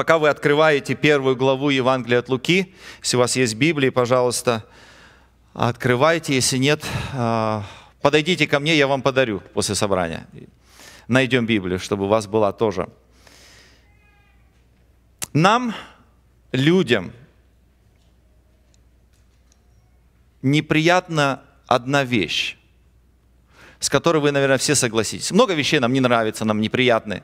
Пока вы открываете первую главу Евангелия от Луки, если у вас есть Библия, пожалуйста, открывайте. Если нет, а, подойдите ко мне, я вам подарю после собрания. Найдем Библию, чтобы у вас была тоже. Нам, людям, неприятна одна вещь, с которой вы, наверное, все согласитесь. Много вещей нам не нравится, нам неприятны.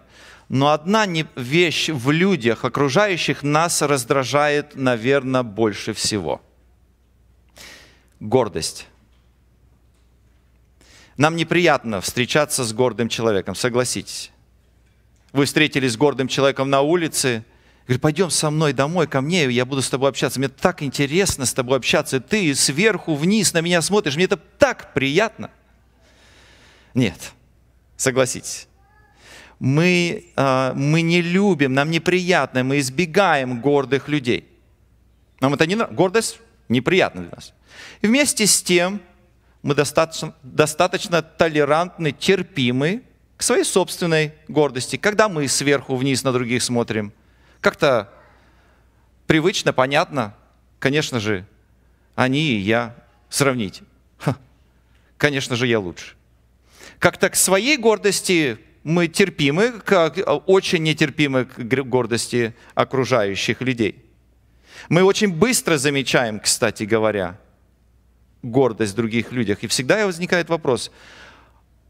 Но одна вещь в людях, окружающих нас, раздражает, наверное, больше всего. Гордость. Нам неприятно встречаться с гордым человеком, согласитесь. Вы встретились с гордым человеком на улице, говорит, пойдем со мной домой, ко мне, я буду с тобой общаться. Мне так интересно с тобой общаться. Ты сверху вниз на меня смотришь, мне это так приятно. Нет, согласитесь мы, а, мы не любим, нам неприятно, мы избегаем гордых людей. Нам это не гордость неприятна для нас. И вместе с тем мы достаточно, достаточно толерантны, терпимы к своей собственной гордости, когда мы сверху вниз на других смотрим. Как-то привычно, понятно, конечно же, они и я сравнить. Ха, конечно же, я лучше. Как-то к своей гордости мы терпимы, как, очень нетерпимы к гордости окружающих людей. Мы очень быстро замечаем, кстати говоря, гордость в других людях. И всегда возникает вопрос,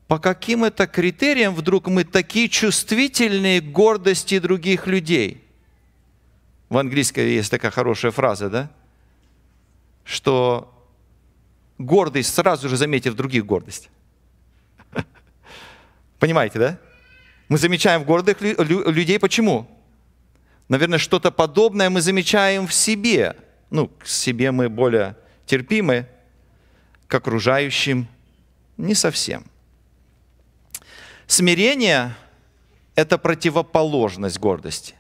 по каким это критериям вдруг мы такие чувствительные к гордости других людей? В английском есть такая хорошая фраза, да? Что гордость сразу же заметив других гордость. Понимаете, да? Мы замечаем в гордых людей почему? Наверное, что-то подобное мы замечаем в себе. Ну, к себе мы более терпимы, к окружающим не совсем. Смирение – это противоположность гордости.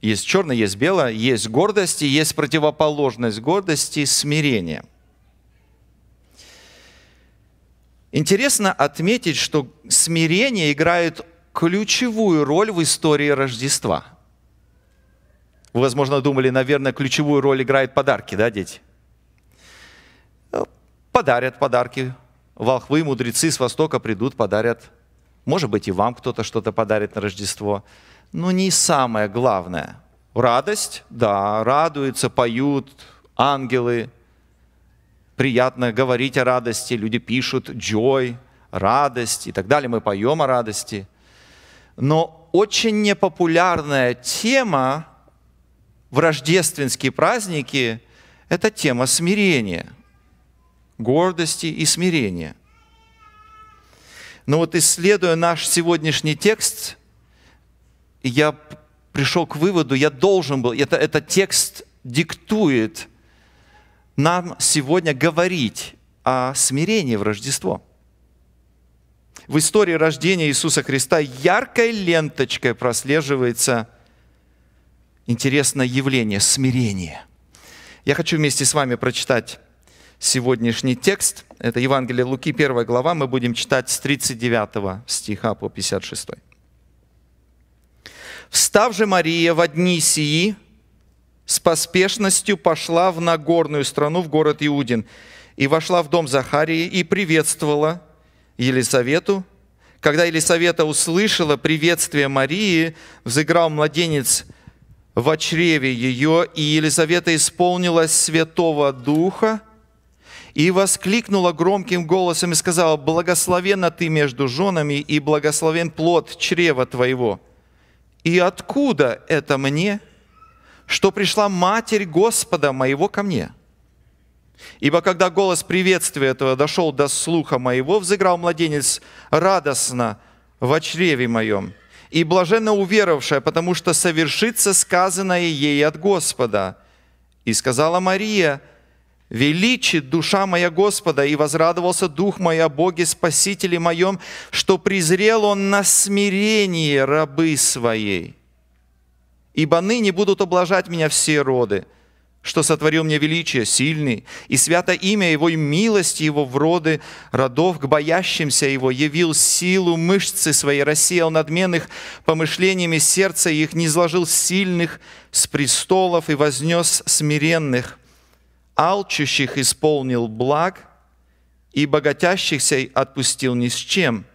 Есть черное, есть белое, есть гордость и есть противоположность гордости – смирение – Интересно отметить, что смирение играет ключевую роль в истории Рождества. Вы, возможно, думали, наверное, ключевую роль играют подарки, да, дети? Э, подарят подарки. Волхвы, мудрецы с Востока придут, подарят. Может быть, и вам кто-то что-то подарит на Рождество. Но не самое главное. Радость, да, радуются, поют ангелы, приятно говорить о радости, люди пишут joy, радость и так далее, мы поем о радости. Но очень непопулярная тема в рождественские праздники – это тема смирения, гордости и смирения. Но вот исследуя наш сегодняшний текст, я пришел к выводу, я должен был, это, это текст диктует – нам сегодня говорить о смирении в Рождество. В истории рождения Иисуса Христа яркой ленточкой прослеживается интересное явление – смирение. Я хочу вместе с вами прочитать сегодняшний текст. Это Евангелие Луки, 1 глава. Мы будем читать с 39 стиха по 56. «Встав же Мария в одни сии, с поспешностью пошла в Нагорную страну, в город Иудин, и вошла в дом Захарии и приветствовала Елизавету. Когда Елизавета услышала приветствие Марии, взыграл младенец в очреве ее, и Елизавета исполнилась Святого Духа и воскликнула громким голосом и сказала, «Благословенна ты между женами, и благословен плод чрева твоего». И откуда это мне?» что пришла Матерь Господа моего ко мне. Ибо когда голос приветствия этого дошел до слуха моего, взыграл младенец радостно во чреве моем, и блаженно уверовавшая, потому что совершится сказанное ей от Господа. И сказала Мария, «Величит душа моя Господа, и возрадовался дух мой о Боге Спасителе моем, что презрел он на смирение рабы своей». Ибо ныне будут облажать меня все роды, что сотворил мне величие сильный, и свято имя Его и милость Его в роды родов к боящимся Его, явил силу мышцы своей, рассеял надменных помышлениями сердца их, не изложил сильных с престолов и вознес смиренных, алчущих исполнил благ, и богатящихся отпустил ни с чем.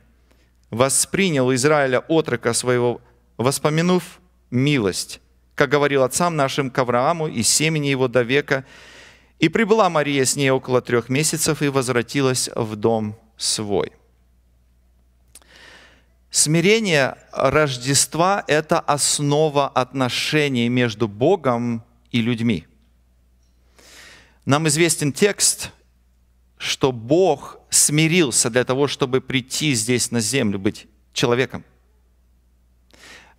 Воспринял Израиля отрока своего, воспомянув милость, как говорил отцам нашим к Аврааму и семени его до века. И прибыла Мария с ней около трех месяцев и возвратилась в дом свой». Смирение Рождества – это основа отношений между Богом и людьми. Нам известен текст, что Бог смирился для того, чтобы прийти здесь на землю, быть человеком.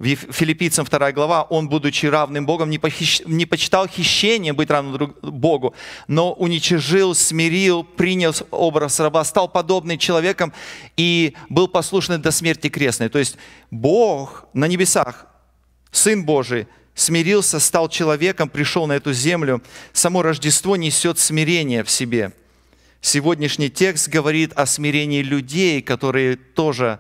Филиппийцам 2 глава, он, будучи равным Богом, не, похищ... не почитал хищение быть равным друг... Богу, но уничижил, смирил, принял образ раба, стал подобным человеком и был послушный до смерти крестной. То есть Бог на небесах, Сын Божий, смирился, стал человеком, пришел на эту землю. Само Рождество несет смирение в себе. Сегодняшний текст говорит о смирении людей, которые тоже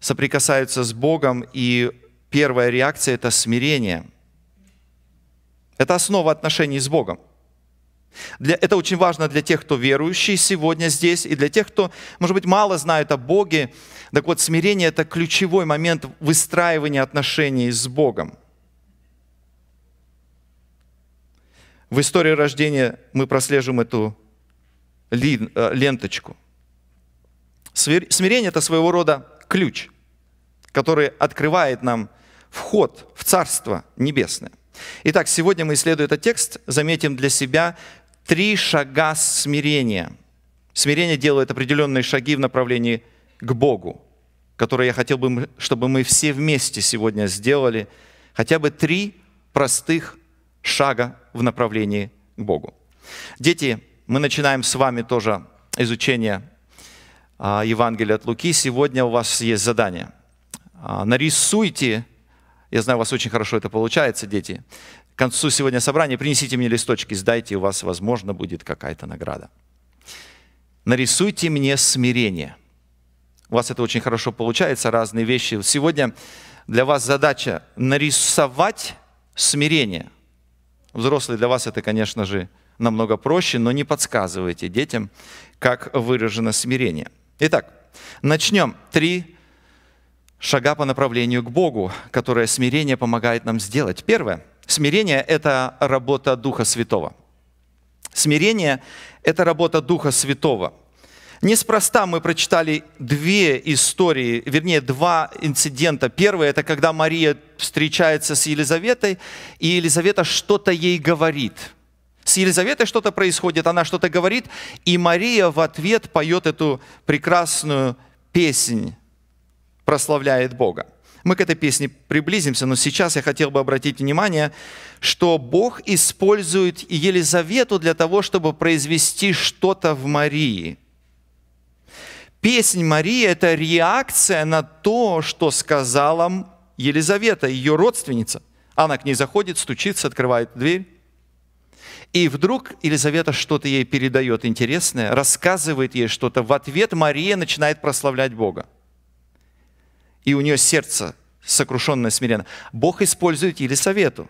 соприкасаются с Богом и Первая реакция – это смирение. Это основа отношений с Богом. Для, это очень важно для тех, кто верующий сегодня здесь, и для тех, кто, может быть, мало знает о Боге. Так вот, смирение – это ключевой момент выстраивания отношений с Богом. В истории рождения мы прослеживаем эту э, ленточку. Смирение – это своего рода ключ – который открывает нам вход в Царство Небесное. Итак, сегодня мы, исследуя этот текст, заметим для себя три шага смирения. Смирение делает определенные шаги в направлении к Богу, которые я хотел бы, чтобы мы все вместе сегодня сделали, хотя бы три простых шага в направлении к Богу. Дети, мы начинаем с вами тоже изучение а, Евангелия от Луки. Сегодня у вас есть задание – а, нарисуйте, я знаю, у вас очень хорошо это получается, дети, к концу сегодня собрания принесите мне листочки, сдайте, у вас, возможно, будет какая-то награда. Нарисуйте мне смирение. У вас это очень хорошо получается, разные вещи. Сегодня для вас задача нарисовать смирение. Взрослые для вас это, конечно же, намного проще, но не подсказывайте детям, как выражено смирение. Итак, начнем. Три, шага по направлению к Богу, которое смирение помогает нам сделать. Первое. Смирение – это работа Духа Святого. Смирение – это работа Духа Святого. Неспроста мы прочитали две истории, вернее, два инцидента. Первое – это когда Мария встречается с Елизаветой, и Елизавета что-то ей говорит. С Елизаветой что-то происходит, она что-то говорит, и Мария в ответ поет эту прекрасную песнь прославляет Бога. Мы к этой песне приблизимся, но сейчас я хотел бы обратить внимание, что Бог использует Елизавету для того, чтобы произвести что-то в Марии. Песнь Марии – это реакция на то, что сказала Елизавета, ее родственница. Она к ней заходит, стучится, открывает дверь. И вдруг Елизавета что-то ей передает интересное, рассказывает ей что-то. В ответ Мария начинает прославлять Бога и у нее сердце сокрушенное, смиренно, Бог использует Елисавету.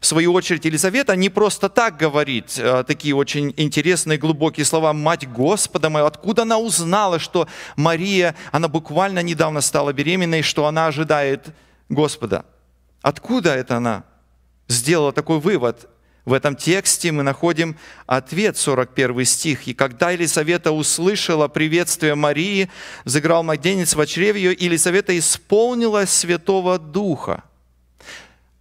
В свою очередь, Елизавета не просто так говорит э, такие очень интересные, глубокие слова «Мать Господа моя». Откуда она узнала, что Мария, она буквально недавно стала беременной, что она ожидает Господа? Откуда это она сделала такой вывод? В этом тексте мы находим ответ, 41 стих. «И когда Елисавета услышала приветствие Марии, взыграл младенец в чреве ее, Елисавета исполнилась Святого Духа».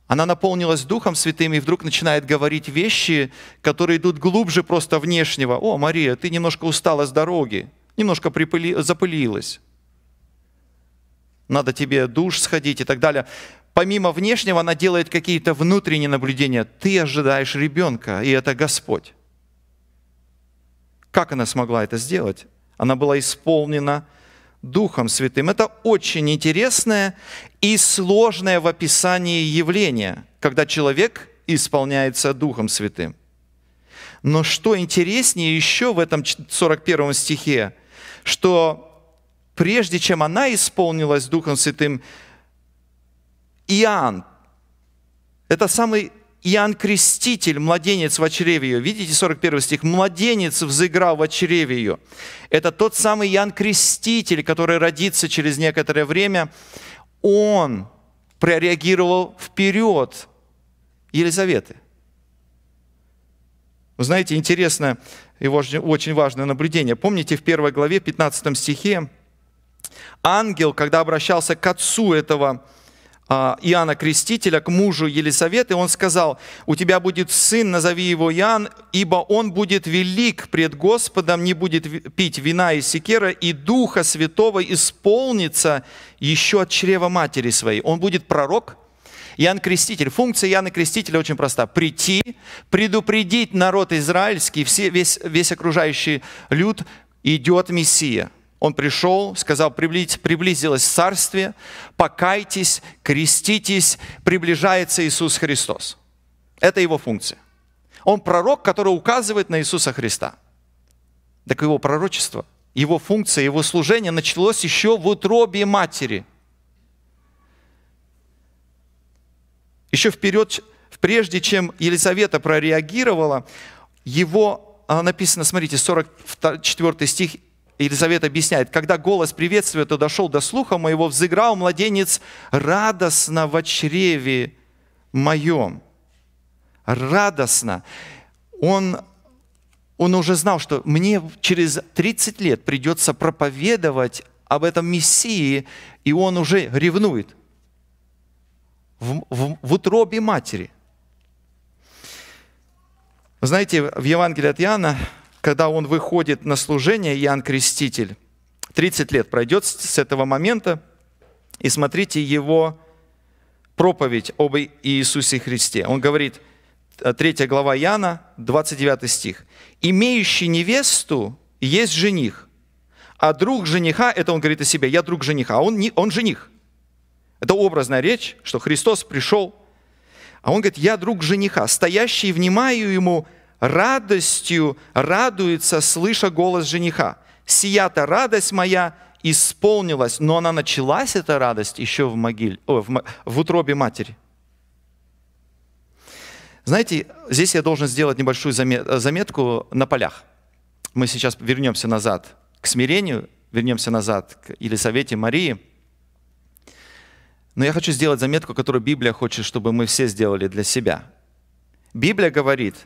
Она наполнилась Духом Святым и вдруг начинает говорить вещи, которые идут глубже просто внешнего. «О, Мария, ты немножко устала с дороги, немножко припыли, запылилась» надо тебе душ сходить и так далее помимо внешнего, она делает какие-то внутренние наблюдения. Ты ожидаешь ребенка, и это Господь. Как она смогла это сделать? Она была исполнена Духом Святым. Это очень интересное и сложное в описании явление, когда человек исполняется Духом Святым. Но что интереснее еще в этом 41 стихе, что прежде чем она исполнилась Духом Святым, Иоанн. Это самый Иоанн Креститель, младенец в чреве ее. Видите, 41 стих, младенец взыграл в чреве ее. Это тот самый Иоанн Креститель, который родится через некоторое время. Он прореагировал вперед Елизаветы. Вы знаете, интересно, и очень важное наблюдение. Помните, в первой главе, 15 стихе, ангел, когда обращался к отцу этого а, Иоанна Крестителя к мужу Елисаветы, он сказал, «У тебя будет сын, назови его Иоанн, ибо он будет велик пред Господом, не будет пить вина и секера, и Духа Святого исполнится еще от чрева матери своей». Он будет пророк, Иоанн Креститель. Функция Иоанна Крестителя очень проста. Прийти, предупредить народ израильский, все, весь, весь окружающий люд, идет Мессия. Он пришел, сказал, приблизилось царствие, покайтесь, креститесь, приближается Иисус Христос. Это его функция. Он пророк, который указывает на Иисуса Христа. Так его пророчество, его функция, его служение началось еще в утробе матери. Еще вперед, прежде чем Елизавета прореагировала, его а, написано, смотрите, 44 стих, Елизавета объясняет, когда голос приветствия то дошел до слуха моего, взыграл младенец радостно в чреве моем. Радостно. Он, он уже знал, что мне через 30 лет придется проповедовать об этом Мессии, и он уже ревнует в, в, в утробе матери. Знаете, в Евангелии от Иоанна когда он выходит на служение, Иоанн Креститель, 30 лет пройдет с этого момента, и смотрите его проповедь об Иисусе Христе. Он говорит, 3 э, глава Иоанна, 29 стих. «Имеющий невесту есть жених, а друг жениха, это он говорит о себе, я друг жениха, а он, не, он жених. Это образная речь, что Христос пришел, а он говорит, я друг жениха, стоящий, внимаю ему, радостью радуется, слыша голос жениха. Сията радость моя исполнилась, но она началась, эта радость, еще в, могиле, о, в, в утробе матери. Знаете, здесь я должен сделать небольшую э, заметку на полях. Мы сейчас вернемся назад к смирению, вернемся назад к Елисавете Марии. Но я хочу сделать заметку, которую Библия хочет, чтобы мы все сделали для себя. Библия говорит –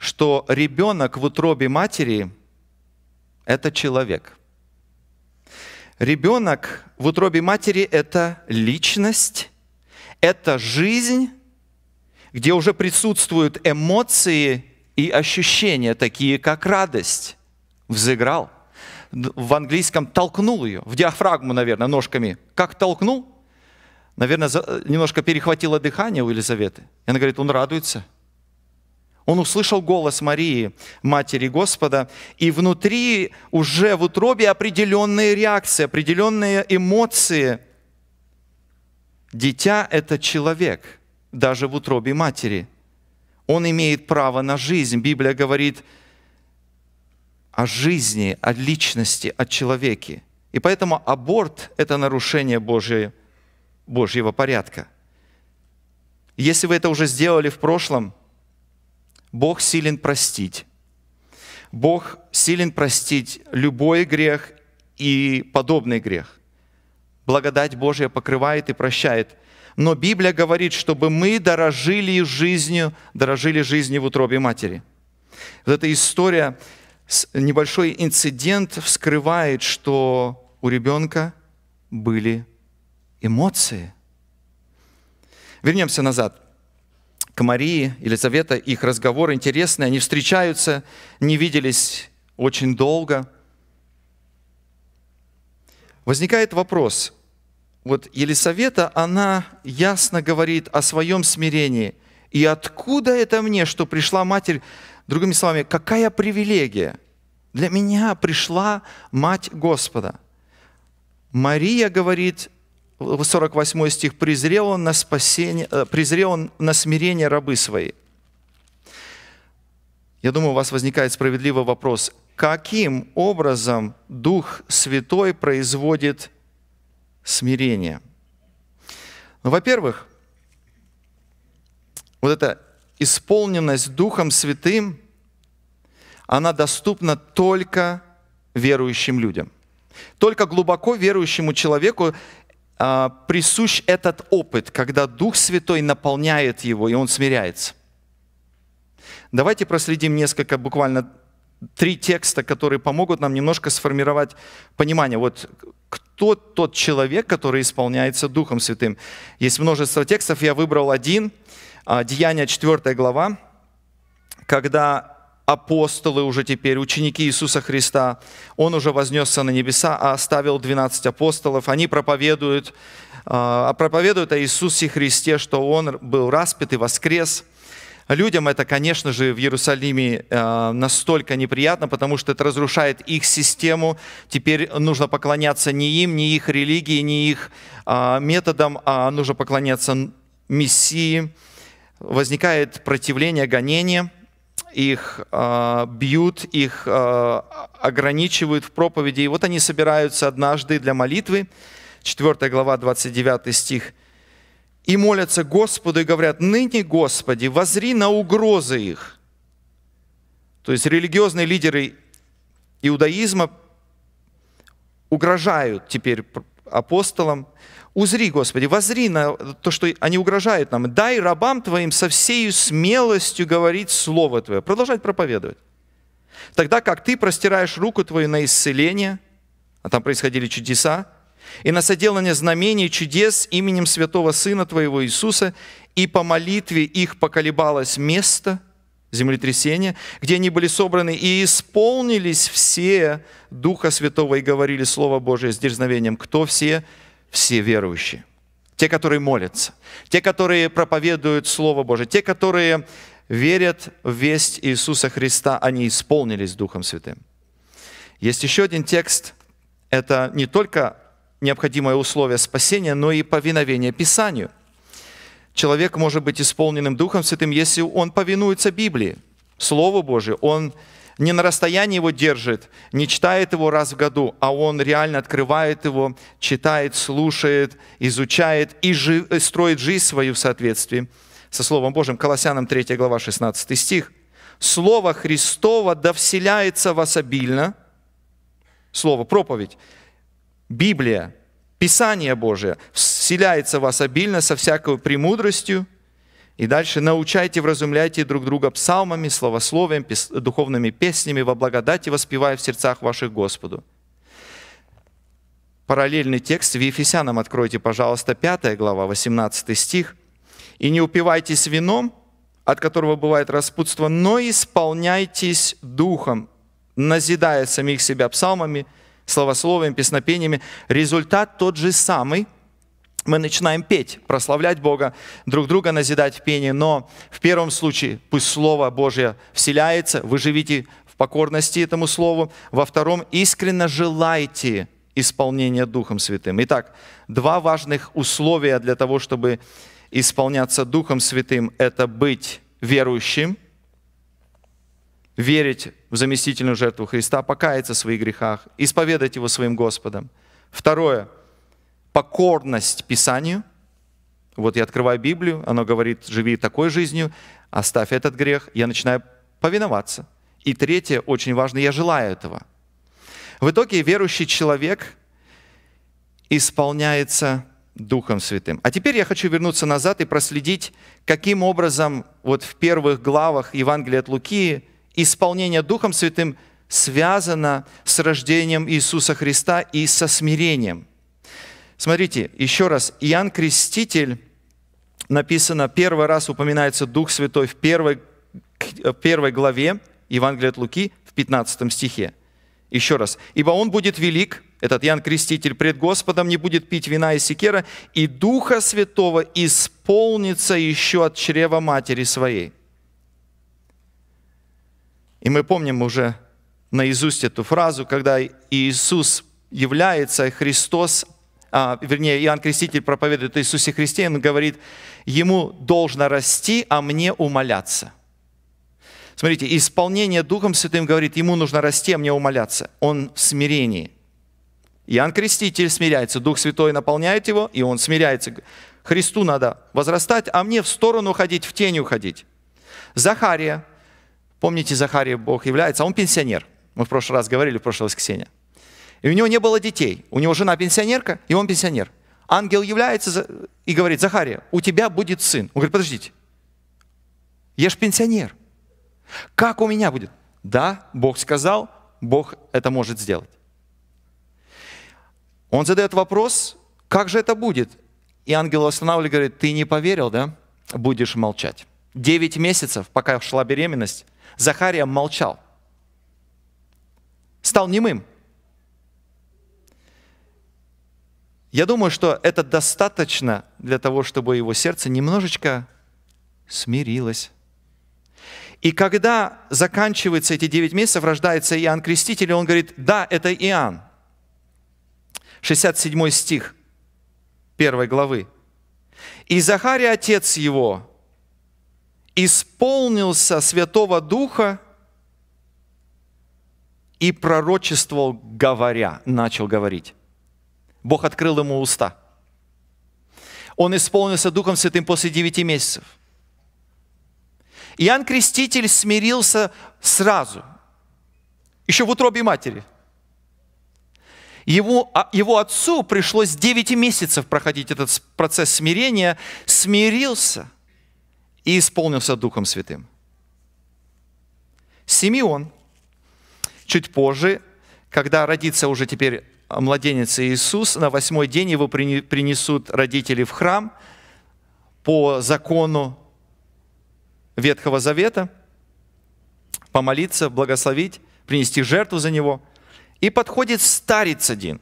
что ребенок в утробе матери – это человек. Ребенок в утробе матери – это личность, это жизнь, где уже присутствуют эмоции и ощущения, такие как радость. Взыграл. В английском толкнул ее, в диафрагму, наверное, ножками. Как толкнул? Наверное, немножко перехватило дыхание у Елизаветы. И она говорит, он радуется – он услышал голос Марии, матери Господа, и внутри уже в утробе определенные реакции, определенные эмоции. Дитя – это человек, даже в утробе матери. Он имеет право на жизнь. Библия говорит о жизни, о личности, о человеке. И поэтому аборт – это нарушение Божьего, Божьего порядка. Если вы это уже сделали в прошлом – Бог силен простить. Бог силен простить любой грех и подобный грех. Благодать Божья покрывает и прощает. Но Библия говорит, чтобы мы дорожили жизнью, дорожили жизнью в утробе матери. Вот эта история, небольшой инцидент вскрывает, что у ребенка были эмоции. Вернемся назад к Марии, Елизавета, их разговор интересный, они встречаются, не виделись очень долго. Возникает вопрос, вот Елисавета, она ясно говорит о своем смирении. И откуда это мне, что пришла Матерь, другими словами, какая привилегия? Для меня пришла Мать Господа. Мария говорит, 48 стих, «Призрел он на, спасение, э, призрел он на смирение рабы свои». Я думаю, у вас возникает справедливый вопрос. Каким образом Дух Святой производит смирение? Ну, во-первых, вот эта исполненность Духом Святым, она доступна только верующим людям. Только глубоко верующему человеку а, присущ этот опыт, когда Дух Святой наполняет его, и он смиряется. Давайте проследим несколько, буквально три текста, которые помогут нам немножко сформировать понимание. Вот кто тот человек, который исполняется Духом Святым? Есть множество текстов, я выбрал один, а, Деяние 4 глава, когда апостолы уже теперь, ученики Иисуса Христа. Он уже вознесся на небеса, а оставил 12 апостолов. Они проповедуют, а, проповедуют о Иисусе Христе, что Он был распят и воскрес – Людям это, конечно же, в Иерусалиме а, настолько неприятно, потому что это разрушает их систему. Теперь нужно поклоняться не им, не их религии, не их а, методам, а нужно поклоняться Мессии. Возникает противление, гонение – их э, бьют, их э, ограничивают в проповеди. И вот они собираются однажды для молитвы, 4 глава, 29 стих, и молятся Господу и говорят, «Ныне, Господи, возри на угрозы их». То есть религиозные лидеры иудаизма угрожают теперь апостолам, Узри, Господи, возри на то, что они угрожают нам. Дай рабам Твоим со всей смелостью говорить Слово Твое, продолжать проповедовать. Тогда как Ты простираешь руку Твою на исцеление, а там происходили чудеса, и на соделание знамений чудес именем Святого Сына Твоего Иисуса, и по молитве их поколебалось место землетрясения, где они были собраны, и исполнились все Духа Святого, и говорили Слово Божие с дерзновением. Кто все? все верующие. Те, которые молятся, те, которые проповедуют Слово Божие, те, которые верят в весть Иисуса Христа, они исполнились Духом Святым. Есть еще один текст. Это не только необходимое условие спасения, но и повиновение Писанию. Человек может быть исполненным Духом Святым, если он повинуется Библии, Слову Божию, он не на расстоянии его держит, не читает его раз в году, а он реально открывает его, читает, слушает, изучает и жи- э, строит жизнь свою в соответствии со Словом Божьим. Колоссянам 3 глава 16 стих. «Слово Христово да вселяется вас обильно». Слово, проповедь. Библия, Писание Божие вселяется в вас обильно со всякой премудростью, и дальше научайте, вразумляйте друг друга псалмами, словословием, духовными песнями, во благодати воспевая в сердцах ваших Господу. Параллельный текст в Ефесянам откройте, пожалуйста, 5 глава, 18 стих. «И не упивайтесь вином, от которого бывает распутство, но исполняйтесь духом, назидая самих себя псалмами, словословием, песнопениями». Результат тот же самый – мы начинаем петь, прославлять Бога, друг друга назидать в пении, но в первом случае пусть Слово Божье вселяется, вы живите в покорности этому Слову, во втором искренне желайте исполнения Духом Святым. Итак, два важных условия для того, чтобы исполняться Духом Святым, это быть верующим, верить в заместительную жертву Христа, покаяться в своих грехах, исповедать его своим Господом. Второе – покорность Писанию. Вот я открываю Библию, оно говорит, живи такой жизнью, оставь этот грех. Я начинаю повиноваться. И третье, очень важно, я желаю этого. В итоге верующий человек исполняется Духом Святым. А теперь я хочу вернуться назад и проследить, каким образом вот в первых главах Евангелия от Луки исполнение Духом Святым связано с рождением Иисуса Христа и со смирением. Смотрите, еще раз, Иоанн Креститель, написано, первый раз упоминается Дух Святой в первой, в э, первой главе Евангелия от Луки в 15 стихе. Еще раз. «Ибо он будет велик, этот Ян Креститель, пред Господом не будет пить вина и секера, и Духа Святого исполнится еще от чрева матери своей». И мы помним уже наизусть эту фразу, когда Иисус является, Христос а, вернее, Иоанн Креститель проповедует Иисусе Христе, он говорит, ему должно расти, а мне умоляться. Смотрите, исполнение Духом Святым говорит, ему нужно расти, а мне умоляться. Он в смирении. Иоанн Креститель смиряется, Дух Святой наполняет его, и он смиряется. Христу надо возрастать, а мне в сторону ходить, в тень уходить. Захария, помните, Захария Бог является, а он пенсионер. Мы в прошлый раз говорили, в прошлое воскресенье. И у него не было детей. У него жена пенсионерка, и он пенсионер. Ангел является и говорит, Захария, у тебя будет сын. Он говорит, подождите, я же пенсионер. Как у меня будет? Да, Бог сказал, Бог это может сделать. Он задает вопрос, как же это будет? И ангел останавливает, говорит, ты не поверил, да? Будешь молчать. Девять месяцев, пока шла беременность, Захария молчал. Стал немым. Я думаю, что это достаточно для того, чтобы его сердце немножечко смирилось. И когда заканчиваются эти девять месяцев, рождается Иоанн Креститель, и он говорит, да, это Иоанн. 67 стих первой главы. «И Захария, отец его, исполнился Святого Духа и пророчествовал, говоря, начал говорить». Бог открыл ему уста. Он исполнился Духом Святым после девяти месяцев. Иоанн Креститель смирился сразу, еще в утробе матери. Его, а, его отцу пришлось 9 месяцев проходить этот процесс смирения, смирился и исполнился Духом Святым. Симеон чуть позже, когда родится уже теперь младенец Иисус, на восьмой день его принесут родители в храм по закону Ветхого Завета, помолиться, благословить, принести жертву за него. И подходит старец один.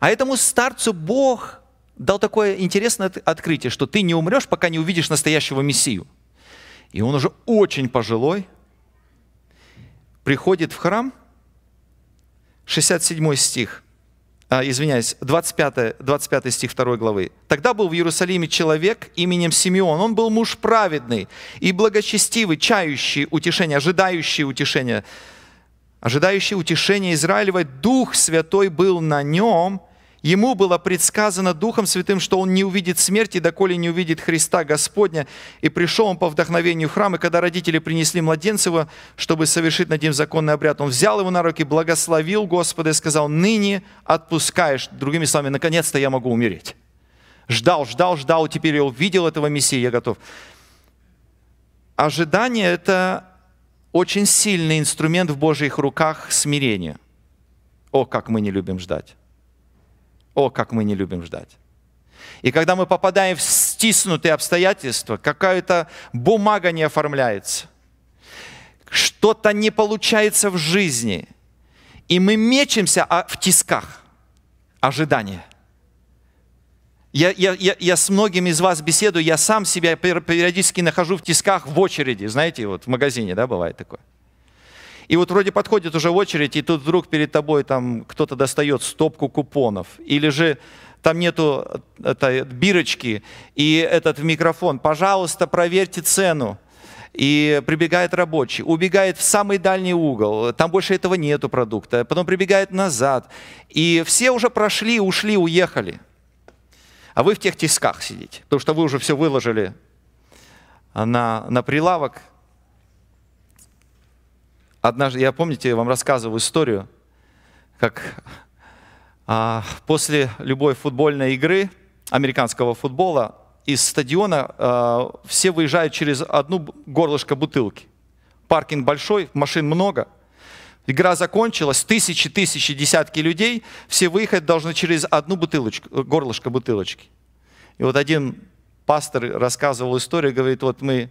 А этому старцу Бог дал такое интересное открытие, что ты не умрешь, пока не увидишь настоящего Мессию. И он уже очень пожилой, приходит в храм – 67 стих, а, извиняюсь, 25, 25 стих 2 главы. «Тогда был в Иерусалиме человек именем Симеон. Он был муж праведный и благочестивый, чающий утешение, ожидающий утешения, ожидающий утешения Израилева. Дух Святой был на нем, Ему было предсказано Духом Святым, что он не увидит смерти, доколе не увидит Христа Господня. И пришел он по вдохновению храма, и когда родители принесли младенцева, чтобы совершить над ним законный обряд, он взял его на руки, благословил Господа и сказал, «Ныне отпускаешь». Другими словами, «Наконец-то я могу умереть». Ждал, ждал, ждал, теперь я увидел этого Мессии, я готов. Ожидание – это очень сильный инструмент в Божьих руках смирения. О, как мы не любим ждать. О, как мы не любим ждать. И когда мы попадаем в стиснутые обстоятельства, какая-то бумага не оформляется, что-то не получается в жизни, и мы мечемся а, в тисках ожидания. Я, я, я, я с многими из вас беседую, я сам себя периодически нахожу в тисках в очереди, знаете, вот в магазине, да, бывает такое. И вот вроде подходит уже очередь, и тут вдруг перед тобой там кто-то достает стопку купонов. Или же там нету это, бирочки, и этот микрофон. Пожалуйста, проверьте цену. И прибегает рабочий, убегает в самый дальний угол, там больше этого нету продукта, потом прибегает назад. И все уже прошли, ушли, уехали. А вы в тех тисках сидите, потому что вы уже все выложили на, на прилавок, Однажды, я помните, я вам рассказывал историю, как а, после любой футбольной игры, американского футбола, из стадиона а, все выезжают через одну горлышко бутылки. Паркинг большой, машин много. Игра закончилась, тысячи, тысячи, десятки людей, все выехать должны через одну бутылочку, э, горлышко бутылочки. И вот один пастор рассказывал историю, говорит, вот мы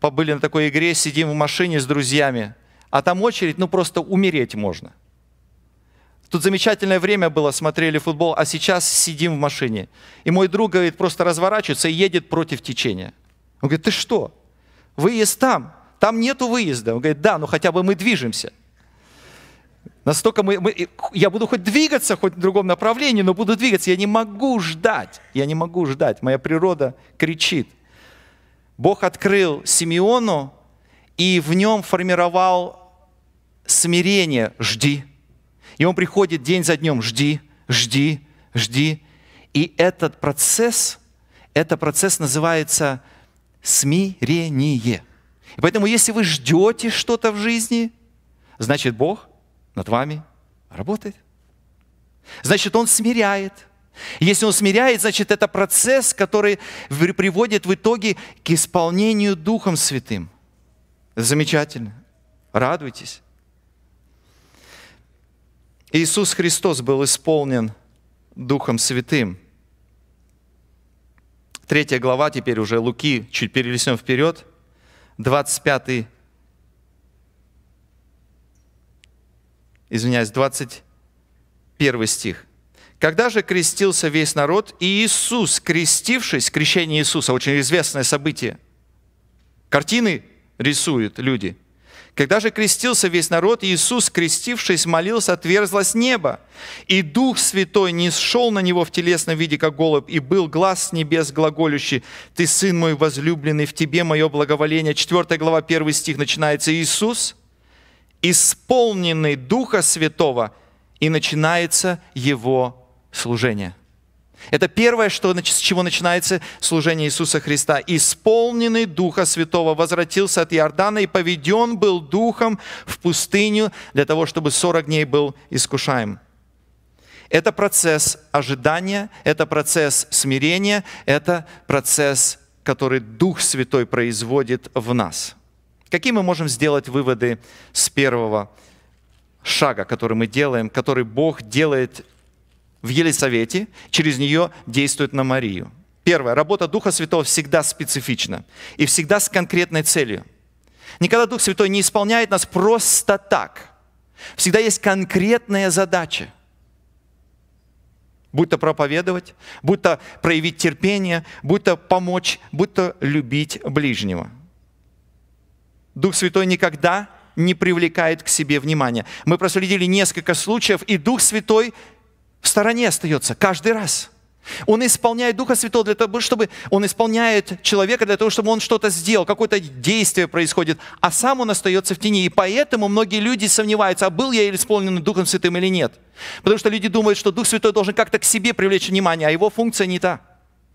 побыли на такой игре, сидим в машине с друзьями – а там очередь, ну просто умереть можно. Тут замечательное время было, смотрели футбол, а сейчас сидим в машине. И мой друг, говорит, просто разворачивается и едет против течения. Он говорит, ты что? Выезд там, там нету выезда. Он говорит, да, ну хотя бы мы движемся. Настолько мы, мы, я буду хоть двигаться, хоть в другом направлении, но буду двигаться. Я не могу ждать, я не могу ждать. Моя природа кричит. Бог открыл Симеону и в нем формировал смирение жди. И он приходит день за днем, жди, жди, жди. И этот процесс, этот процесс называется смирение. И поэтому, если вы ждете что-то в жизни, значит, Бог над вами работает. Значит, Он смиряет. Если Он смиряет, значит, это процесс, который приводит в итоге к исполнению Духом Святым. Замечательно. Радуйтесь. Иисус Христос был исполнен Духом Святым. Третья глава теперь уже Луки, чуть перелеснем вперед, 25, извиняюсь, 21 стих. Когда же крестился весь народ, и Иисус, крестившись, крещение Иисуса, очень известное событие, картины рисуют люди – когда же крестился весь народ, Иисус, крестившись, молился, отверзлось небо. И Дух Святой не шел на него в телесном виде, как голубь, и был глаз с небес глаголющий, «Ты, Сын мой возлюбленный, в тебе мое благоволение». 4 глава, 1 стих начинается «Иисус, исполненный Духа Святого, и начинается его служение. Это первое, что, с чего начинается служение Иисуса Христа. «Исполненный Духа Святого возвратился от Иордана и поведен был Духом в пустыню для того, чтобы 40 дней был искушаем». Это процесс ожидания, это процесс смирения, это процесс, который Дух Святой производит в нас. Какие мы можем сделать выводы с первого шага, который мы делаем, который Бог делает в Елисавете, через нее действует на Марию. Первое. Работа Духа Святого всегда специфична и всегда с конкретной целью. Никогда Дух Святой не исполняет нас просто так. Всегда есть конкретная задача. Будь то проповедовать, будь то проявить терпение, будь то помочь, будь то любить ближнего. Дух Святой никогда не привлекает к себе внимания. Мы проследили несколько случаев, и Дух Святой в стороне остается каждый раз. Он исполняет Духа Святого для того, чтобы он исполняет человека для того, чтобы он что-то сделал, какое-то действие происходит, а сам он остается в тени. И поэтому многие люди сомневаются, а был я исполнен Духом Святым или нет. Потому что люди думают, что Дух Святой должен как-то к себе привлечь внимание, а его функция не та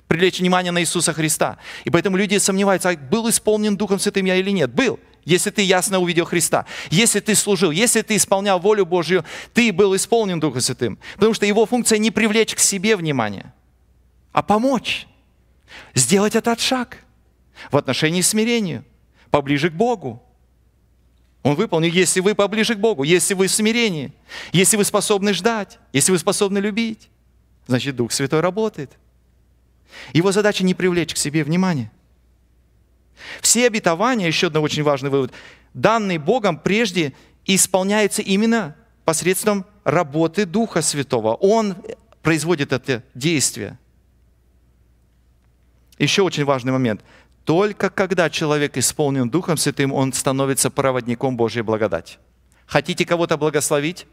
привлечь внимание на Иисуса Христа. И поэтому люди сомневаются, а был исполнен Духом Святым я или нет. Был если ты ясно увидел Христа, если ты служил, если ты исполнял волю Божью, ты был исполнен Духом Святым. Потому что его функция не привлечь к себе внимание, а помочь, сделать этот шаг в отношении смирению, поближе к Богу. Он выполнил, если вы поближе к Богу, если вы в смирении, если вы способны ждать, если вы способны любить, значит Дух Святой работает. Его задача не привлечь к себе внимание – все обетования, еще один очень важный вывод, данные Богом прежде исполняются именно посредством работы Духа Святого. Он производит это действие. Еще очень важный момент. Только когда человек исполнен Духом Святым, он становится проводником Божьей благодати. Хотите кого-то благословить?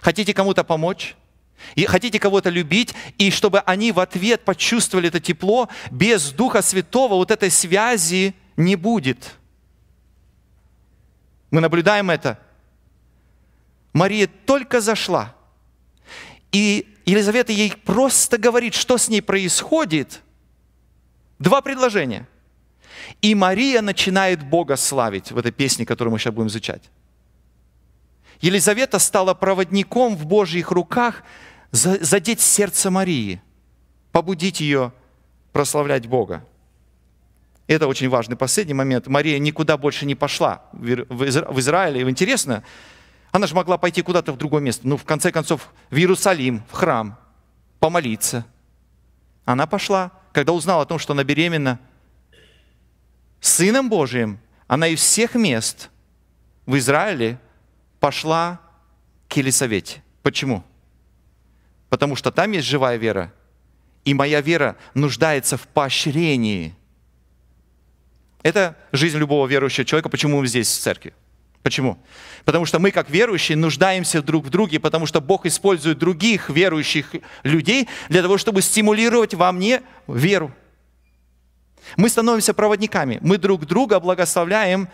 Хотите кому-то помочь? И хотите кого-то любить, и чтобы они в ответ почувствовали это тепло, без Духа Святого вот этой связи не будет. Мы наблюдаем это. Мария только зашла, и Елизавета ей просто говорит, что с ней происходит. Два предложения. И Мария начинает Бога славить в этой песне, которую мы сейчас будем изучать. Елизавета стала проводником в Божьих руках – задеть сердце Марии, побудить ее прославлять Бога. Это очень важный последний момент. Мария никуда больше не пошла в Израиле. И интересно, она же могла пойти куда-то в другое место. Ну, в конце концов, в Иерусалим, в храм, помолиться. Она пошла, когда узнала о том, что она беременна Сыном Божиим, она из всех мест в Израиле пошла к Елисавете. Почему? потому что там есть живая вера, и моя вера нуждается в поощрении. Это жизнь любого верующего человека. Почему мы здесь, в церкви? Почему? Потому что мы, как верующие, нуждаемся друг в друге, потому что Бог использует других верующих людей для того, чтобы стимулировать во мне веру. Мы становимся проводниками, мы друг друга благословляем,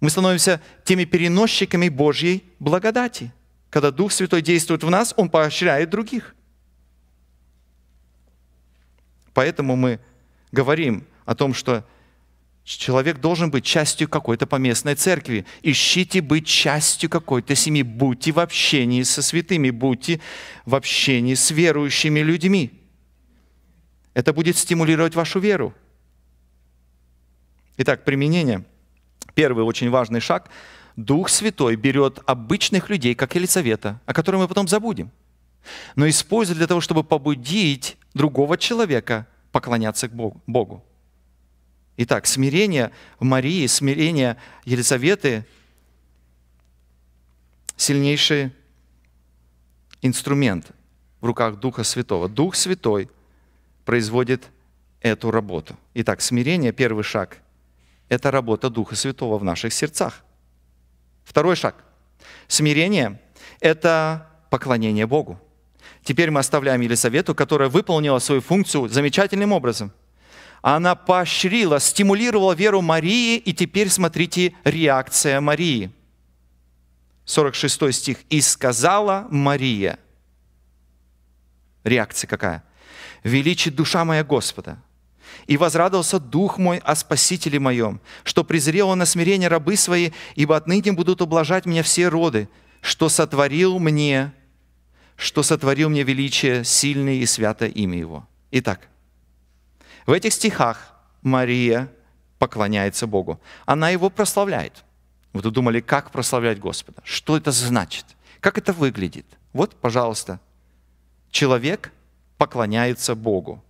мы становимся теми переносчиками Божьей благодати – когда Дух Святой действует в нас, Он поощряет других. Поэтому мы говорим о том, что человек должен быть частью какой-то поместной церкви. Ищите быть частью какой-то семьи. Будьте в общении со святыми, будьте в общении с верующими людьми. Это будет стимулировать вашу веру. Итак, применение. Первый очень важный шаг Дух Святой берет обычных людей, как Елизавета, о которой мы потом забудем, но использует для того, чтобы побудить другого человека поклоняться Богу. Итак, смирение Марии, смирение Елизаветы – сильнейший инструмент в руках Духа Святого. Дух Святой производит эту работу. Итак, смирение, первый шаг – это работа Духа Святого в наших сердцах – Второй шаг. Смирение – это поклонение Богу. Теперь мы оставляем Елизавету, которая выполнила свою функцию замечательным образом. Она поощрила, стимулировала веру Марии, и теперь смотрите реакция Марии. 46 стих. «И сказала Мария». Реакция какая? «Величит душа моя Господа, и возрадовался дух мой о Спасителе моем, что презрел он на смирение рабы свои, ибо отныне будут ублажать меня все роды, что сотворил мне, что сотворил мне величие, сильное и свято имя его». Итак, в этих стихах Мария поклоняется Богу. Она его прославляет. Вот Вы думали, как прославлять Господа? Что это значит? Как это выглядит? Вот, пожалуйста, человек поклоняется Богу.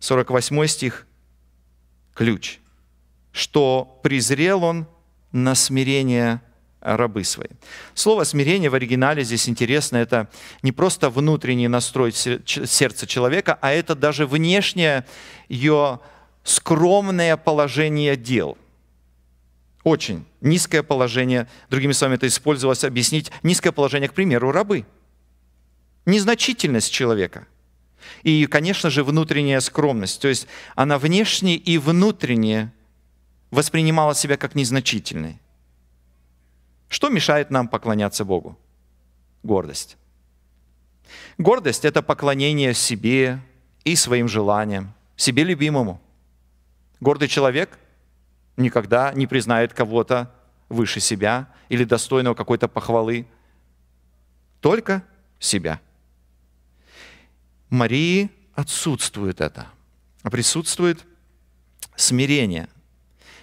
48 стих, ключ, что презрел он на смирение рабы своей. Слово смирение в оригинале здесь интересно. Это не просто внутренний настрой сердца человека, а это даже внешнее ее скромное положение дел. Очень низкое положение, другими словами, это использовалось объяснить, низкое положение, к примеру, рабы. Незначительность человека. И, конечно же, внутренняя скромность. То есть она внешне и внутренне воспринимала себя как незначительной. Что мешает нам поклоняться Богу? Гордость. Гордость – это поклонение себе и своим желаниям, себе любимому. Гордый человек никогда не признает кого-то выше себя или достойного какой-то похвалы, только себя – Марии отсутствует это, а присутствует смирение.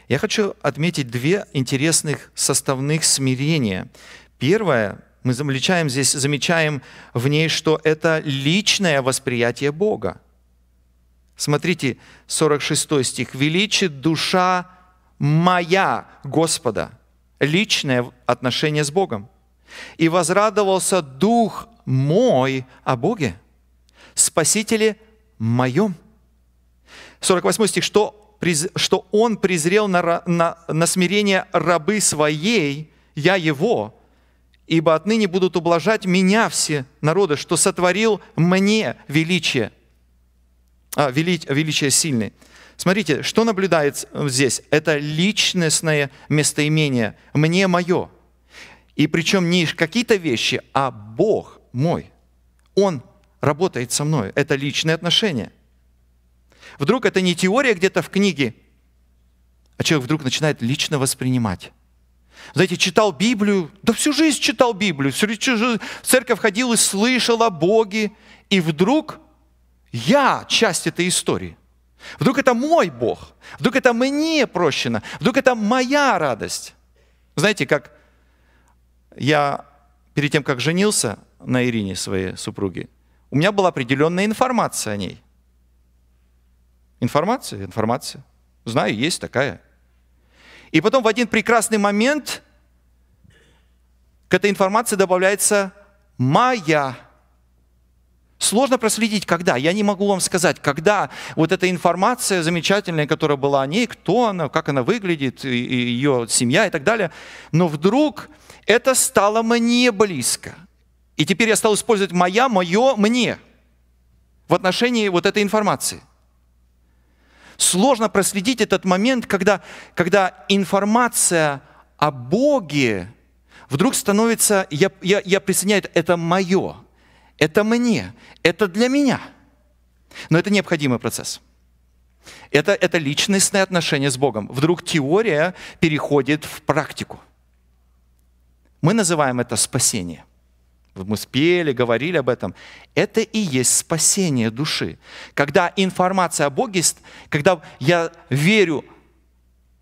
Я хочу отметить две интересных составных смирения. Первое, мы замечаем здесь, замечаем в ней, что это личное восприятие Бога. Смотрите, 46 стих. «Величит душа моя Господа». Личное отношение с Богом. «И возрадовался дух мой о Боге». Спасители моем. 48 стих, что, что он презрел на, на, на смирение рабы своей, я его, ибо отныне будут ублажать меня все народы, что сотворил мне величие, а, вели, величие сильное. Смотрите, что наблюдается здесь? Это личностное местоимение «мне мое». И причем не какие-то вещи, а Бог мой. Он работает со мной. Это личные отношения. Вдруг это не теория где-то в книге, а человек вдруг начинает лично воспринимать. Знаете, читал Библию, да всю жизнь читал Библию, всю жизнь в церковь ходил и слышал о Боге, и вдруг я часть этой истории. Вдруг это мой Бог, вдруг это мне прощено, вдруг это моя радость. Знаете, как я перед тем, как женился на Ирине, своей супруге, у меня была определенная информация о ней. Информация, информация. Знаю, есть такая. И потом в один прекрасный момент к этой информации добавляется «моя». Сложно проследить, когда. Я не могу вам сказать, когда вот эта информация замечательная, которая была о ней, кто она, как она выглядит, ее семья и так далее. Но вдруг это стало мне близко – и теперь я стал использовать моя, мое, мне в отношении вот этой информации. Сложно проследить этот момент, когда, когда информация о Боге вдруг становится, я, я, я присоединяю, это мое, это мне, это для меня. Но это необходимый процесс. Это, это личностное отношение с Богом. Вдруг теория переходит в практику. Мы называем это спасение мы спели, говорили об этом. Это и есть спасение души. Когда информация о Боге, когда я верю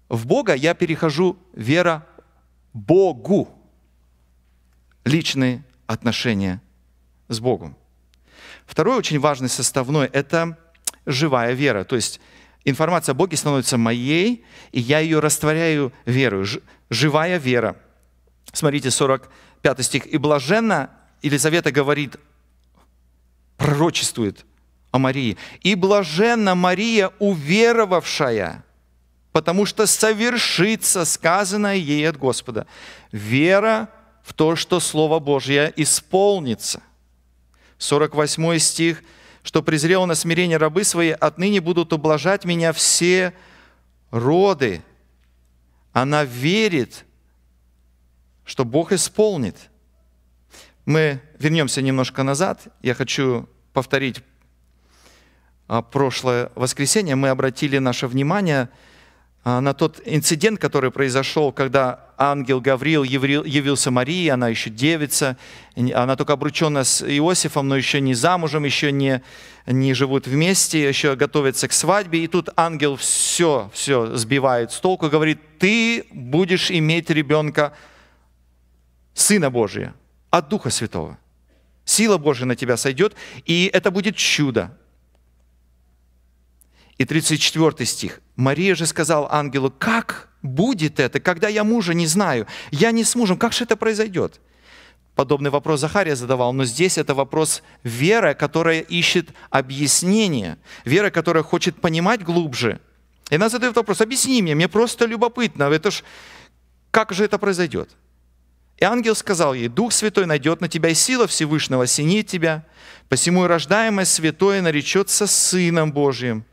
в Бога, я перехожу вера Богу. Личные отношения с Богом. Второй очень важный составной – это живая вера. То есть информация о Боге становится моей, и я ее растворяю верою. Живая вера. Смотрите, 45 стих. «И блаженно Елизавета говорит, пророчествует о Марии. «И блаженна Мария, уверовавшая, потому что совершится сказанное ей от Господа. Вера в то, что Слово Божье исполнится». 48 стих, «Что презрел на смирение рабы свои, отныне будут ублажать меня все роды». Она верит, что Бог исполнит – мы вернемся немножко назад. Я хочу повторить а, прошлое воскресенье. Мы обратили наше внимание а, на тот инцидент, который произошел, когда ангел Гавриил явился Марии, она еще девица, она только обручена с Иосифом, но еще не замужем, еще не, не живут вместе, еще готовятся к свадьбе, и тут ангел все, все сбивает с толку, говорит, ты будешь иметь ребенка, Сына Божия от Духа Святого. Сила Божья на тебя сойдет, и это будет чудо. И 34 стих. Мария же сказала ангелу, как будет это, когда я мужа не знаю, я не с мужем, как же это произойдет? Подобный вопрос Захария задавал, но здесь это вопрос веры, которая ищет объяснение, вера, которая хочет понимать глубже. И она задает вопрос, объясни мне, мне просто любопытно, это ж, как же это произойдет? И ангел сказал ей, «Дух Святой найдет на тебя, и сила Всевышнего осенит тебя, посему и рождаемое святое наречется Сыном Божьим».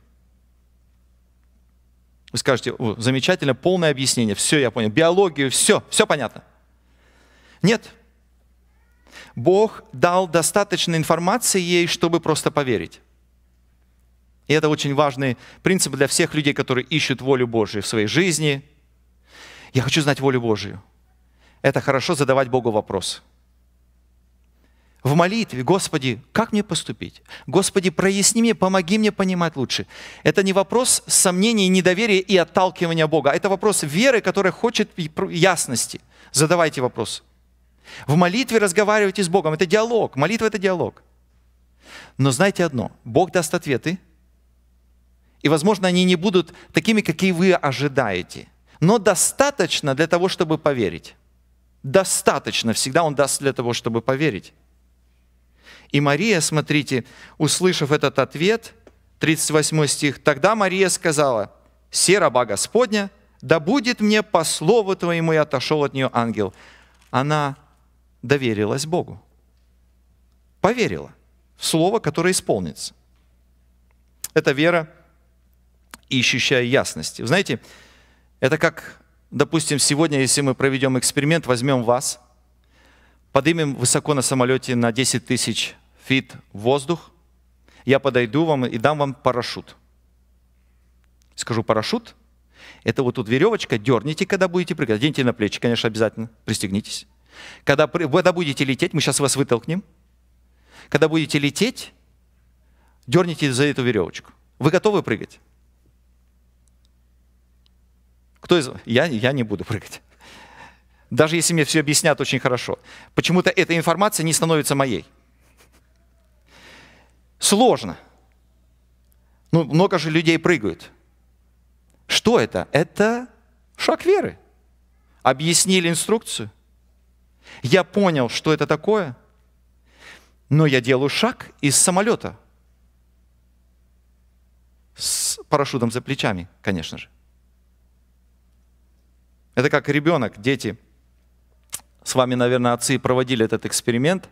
Вы скажете, замечательно, полное объяснение, все, я понял, биологию, все, все понятно. Нет. Бог дал достаточно информации ей, чтобы просто поверить. И это очень важный принцип для всех людей, которые ищут волю Божию в своей жизни. Я хочу знать волю Божию это хорошо задавать Богу вопрос. В молитве, Господи, как мне поступить? Господи, проясни мне, помоги мне понимать лучше. Это не вопрос сомнений, недоверия и отталкивания Бога. Это вопрос веры, которая хочет ясности. Задавайте вопрос. В молитве разговаривайте с Богом. Это диалог. Молитва – это диалог. Но знаете одно. Бог даст ответы, и, возможно, они не будут такими, какие вы ожидаете. Но достаточно для того, чтобы поверить достаточно, всегда Он даст для того, чтобы поверить. И Мария, смотрите, услышав этот ответ, 38 стих, «Тогда Мария сказала, «Се раба Господня, да будет мне по слову Твоему, и отошел от нее ангел». Она доверилась Богу, поверила в слово, которое исполнится. Это вера, ищущая ясности. Знаете, это как допустим, сегодня, если мы проведем эксперимент, возьмем вас, поднимем высоко на самолете на 10 тысяч фит воздух, я подойду вам и дам вам парашют. Скажу парашют. Это вот тут веревочка, дерните, когда будете прыгать. Оденьте на плечи, конечно, обязательно, пристегнитесь. Когда, когда будете лететь, мы сейчас вас вытолкнем. Когда будете лететь, дерните за эту веревочку. Вы готовы прыгать? Кто из... я, я не буду прыгать. Даже если мне все объяснят очень хорошо. Почему-то эта информация не становится моей. Сложно. Ну, много же людей прыгают. Что это? Это шаг веры. Объяснили инструкцию. Я понял, что это такое, но я делаю шаг из самолета. С парашютом за плечами, конечно же. Это как ребенок, дети. С вами, наверное, отцы проводили этот эксперимент.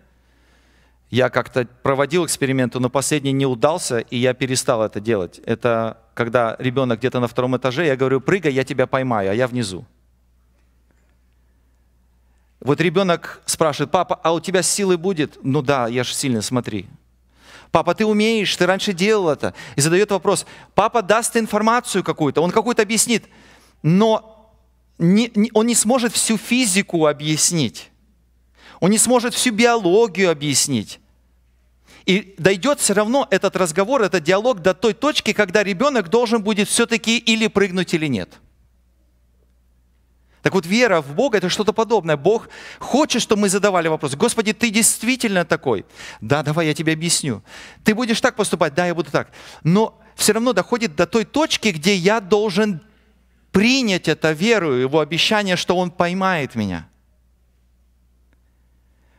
Я как-то проводил эксперименты, но последний не удался, и я перестал это делать. Это когда ребенок где-то на втором этаже, я говорю, прыгай, я тебя поймаю, а я внизу. Вот ребенок спрашивает, папа, а у тебя силы будет? Ну да, я же сильный, смотри. Папа, ты умеешь, ты раньше делал это. И задает вопрос, папа даст информацию какую-то, он какую-то объяснит. Но не, не, он не сможет всю физику объяснить. Он не сможет всю биологию объяснить. И дойдет все равно этот разговор, этот диалог до той точки, когда ребенок должен будет все-таки или прыгнуть, или нет. Так вот, вера в Бога – это что-то подобное. Бог хочет, чтобы мы задавали вопрос. Господи, ты действительно такой? Да, давай я тебе объясню. Ты будешь так поступать? Да, я буду так. Но все равно доходит до той точки, где я должен принять это веру его обещание, что он поймает меня.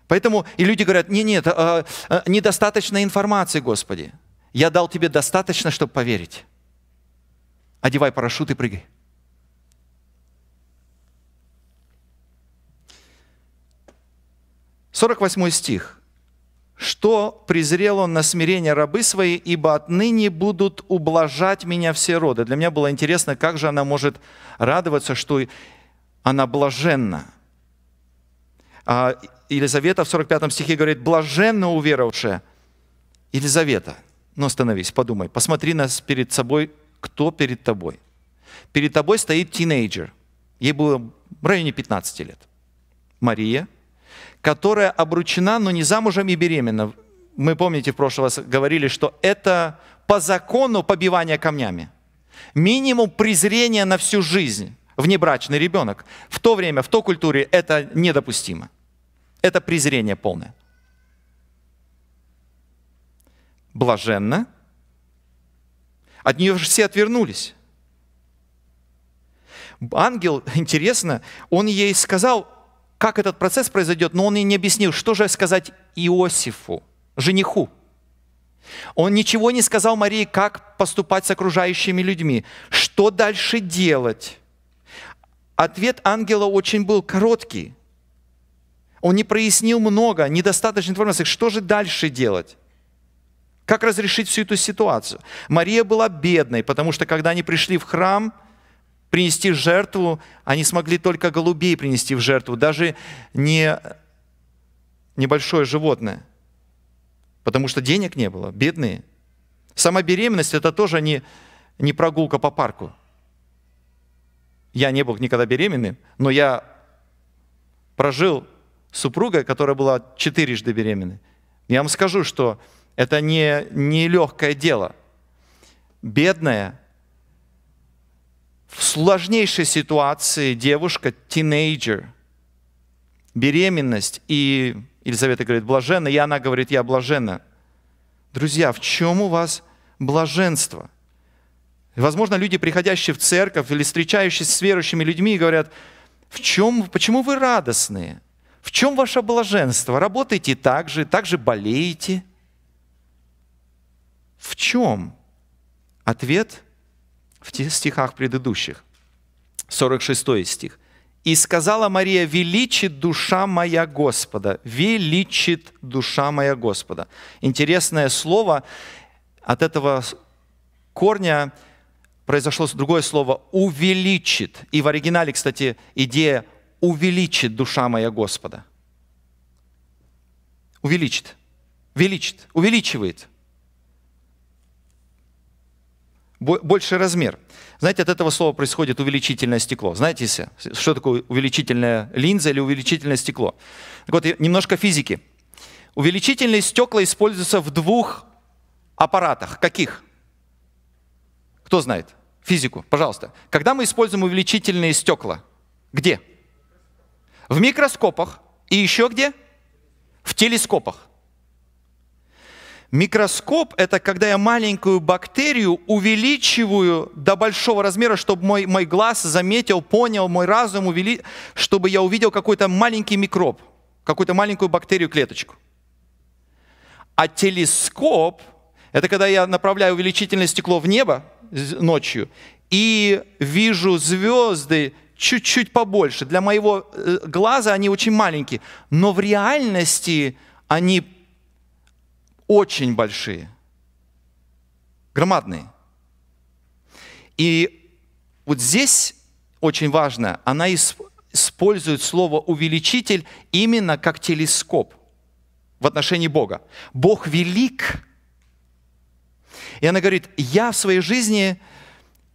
Поэтому и люди говорят, нет, нет, а, а, недостаточно информации, Господи. Я дал тебе достаточно, чтобы поверить. Одевай парашют и прыгай. Сорок восьмой стих что презрел он на смирение рабы свои, ибо отныне будут ублажать меня все роды. Для меня было интересно, как же она может радоваться, что она блаженна. А Елизавета в 45 стихе говорит, блаженно уверовавшая. Елизавета, Но ну, остановись, подумай, посмотри нас перед собой, кто перед тобой. Перед тобой стоит тинейджер, ей было в районе 15 лет. Мария – которая обручена, но не замужем и беременна. Мы, помните, в прошлый раз говорили, что это по закону побивание камнями. Минимум презрения на всю жизнь внебрачный ребенок. В то время, в той культуре это недопустимо. Это презрение полное. Блаженно. От нее же все отвернулись. Ангел, интересно, он ей сказал, как этот процесс произойдет, но он и не объяснил, что же сказать Иосифу, жениху. Он ничего не сказал Марии, как поступать с окружающими людьми, что дальше делать. Ответ ангела очень был короткий. Он не прояснил много, недостаточно информации, что же дальше делать. Как разрешить всю эту ситуацию? Мария была бедной, потому что когда они пришли в храм – принести жертву, они смогли только голубей принести в жертву, даже не небольшое животное, потому что денег не было, бедные. Сама беременность – это тоже не, не прогулка по парку. Я не был никогда беременным, но я прожил с супругой, которая была четырежды беременной. Я вам скажу, что это не, не легкое дело. Бедная – в сложнейшей ситуации девушка, тинейджер, беременность, и Елизавета говорит, блаженна, и она говорит, я блаженна. Друзья, в чем у вас блаженство? Возможно, люди, приходящие в церковь или встречающиеся с верующими людьми, говорят, в чем, почему вы радостные? В чем ваше блаженство? Работаете так же, так же болеете? В чем? Ответ – в стихах предыдущих. 46 стих. «И сказала Мария, величит душа моя Господа». «Величит душа моя Господа». Интересное слово. От этого корня произошло другое слово «увеличит». И в оригинале, кстати, идея «увеличит душа моя Господа». Увеличит. Величит. Увеличивает. Больший размер. Знаете, от этого слова происходит увеличительное стекло. Знаете, что такое увеличительная линза или увеличительное стекло? Так вот, немножко физики. Увеличительные стекла используются в двух аппаратах. Каких? Кто знает? Физику, пожалуйста. Когда мы используем увеличительные стекла? Где? В микроскопах. И еще где? В телескопах. Микроскоп – это когда я маленькую бактерию увеличиваю до большого размера, чтобы мой, мой глаз заметил, понял, мой разум, увели... чтобы я увидел какой-то маленький микроб, какую-то маленькую бактерию, клеточку. А телескоп – это когда я направляю увеличительное стекло в небо ночью и вижу звезды чуть-чуть побольше. Для моего э, глаза они очень маленькие, но в реальности они очень большие, громадные. И вот здесь очень важно, она использует слово «увеличитель» именно как телескоп в отношении Бога. Бог велик. И она говорит, я в своей жизни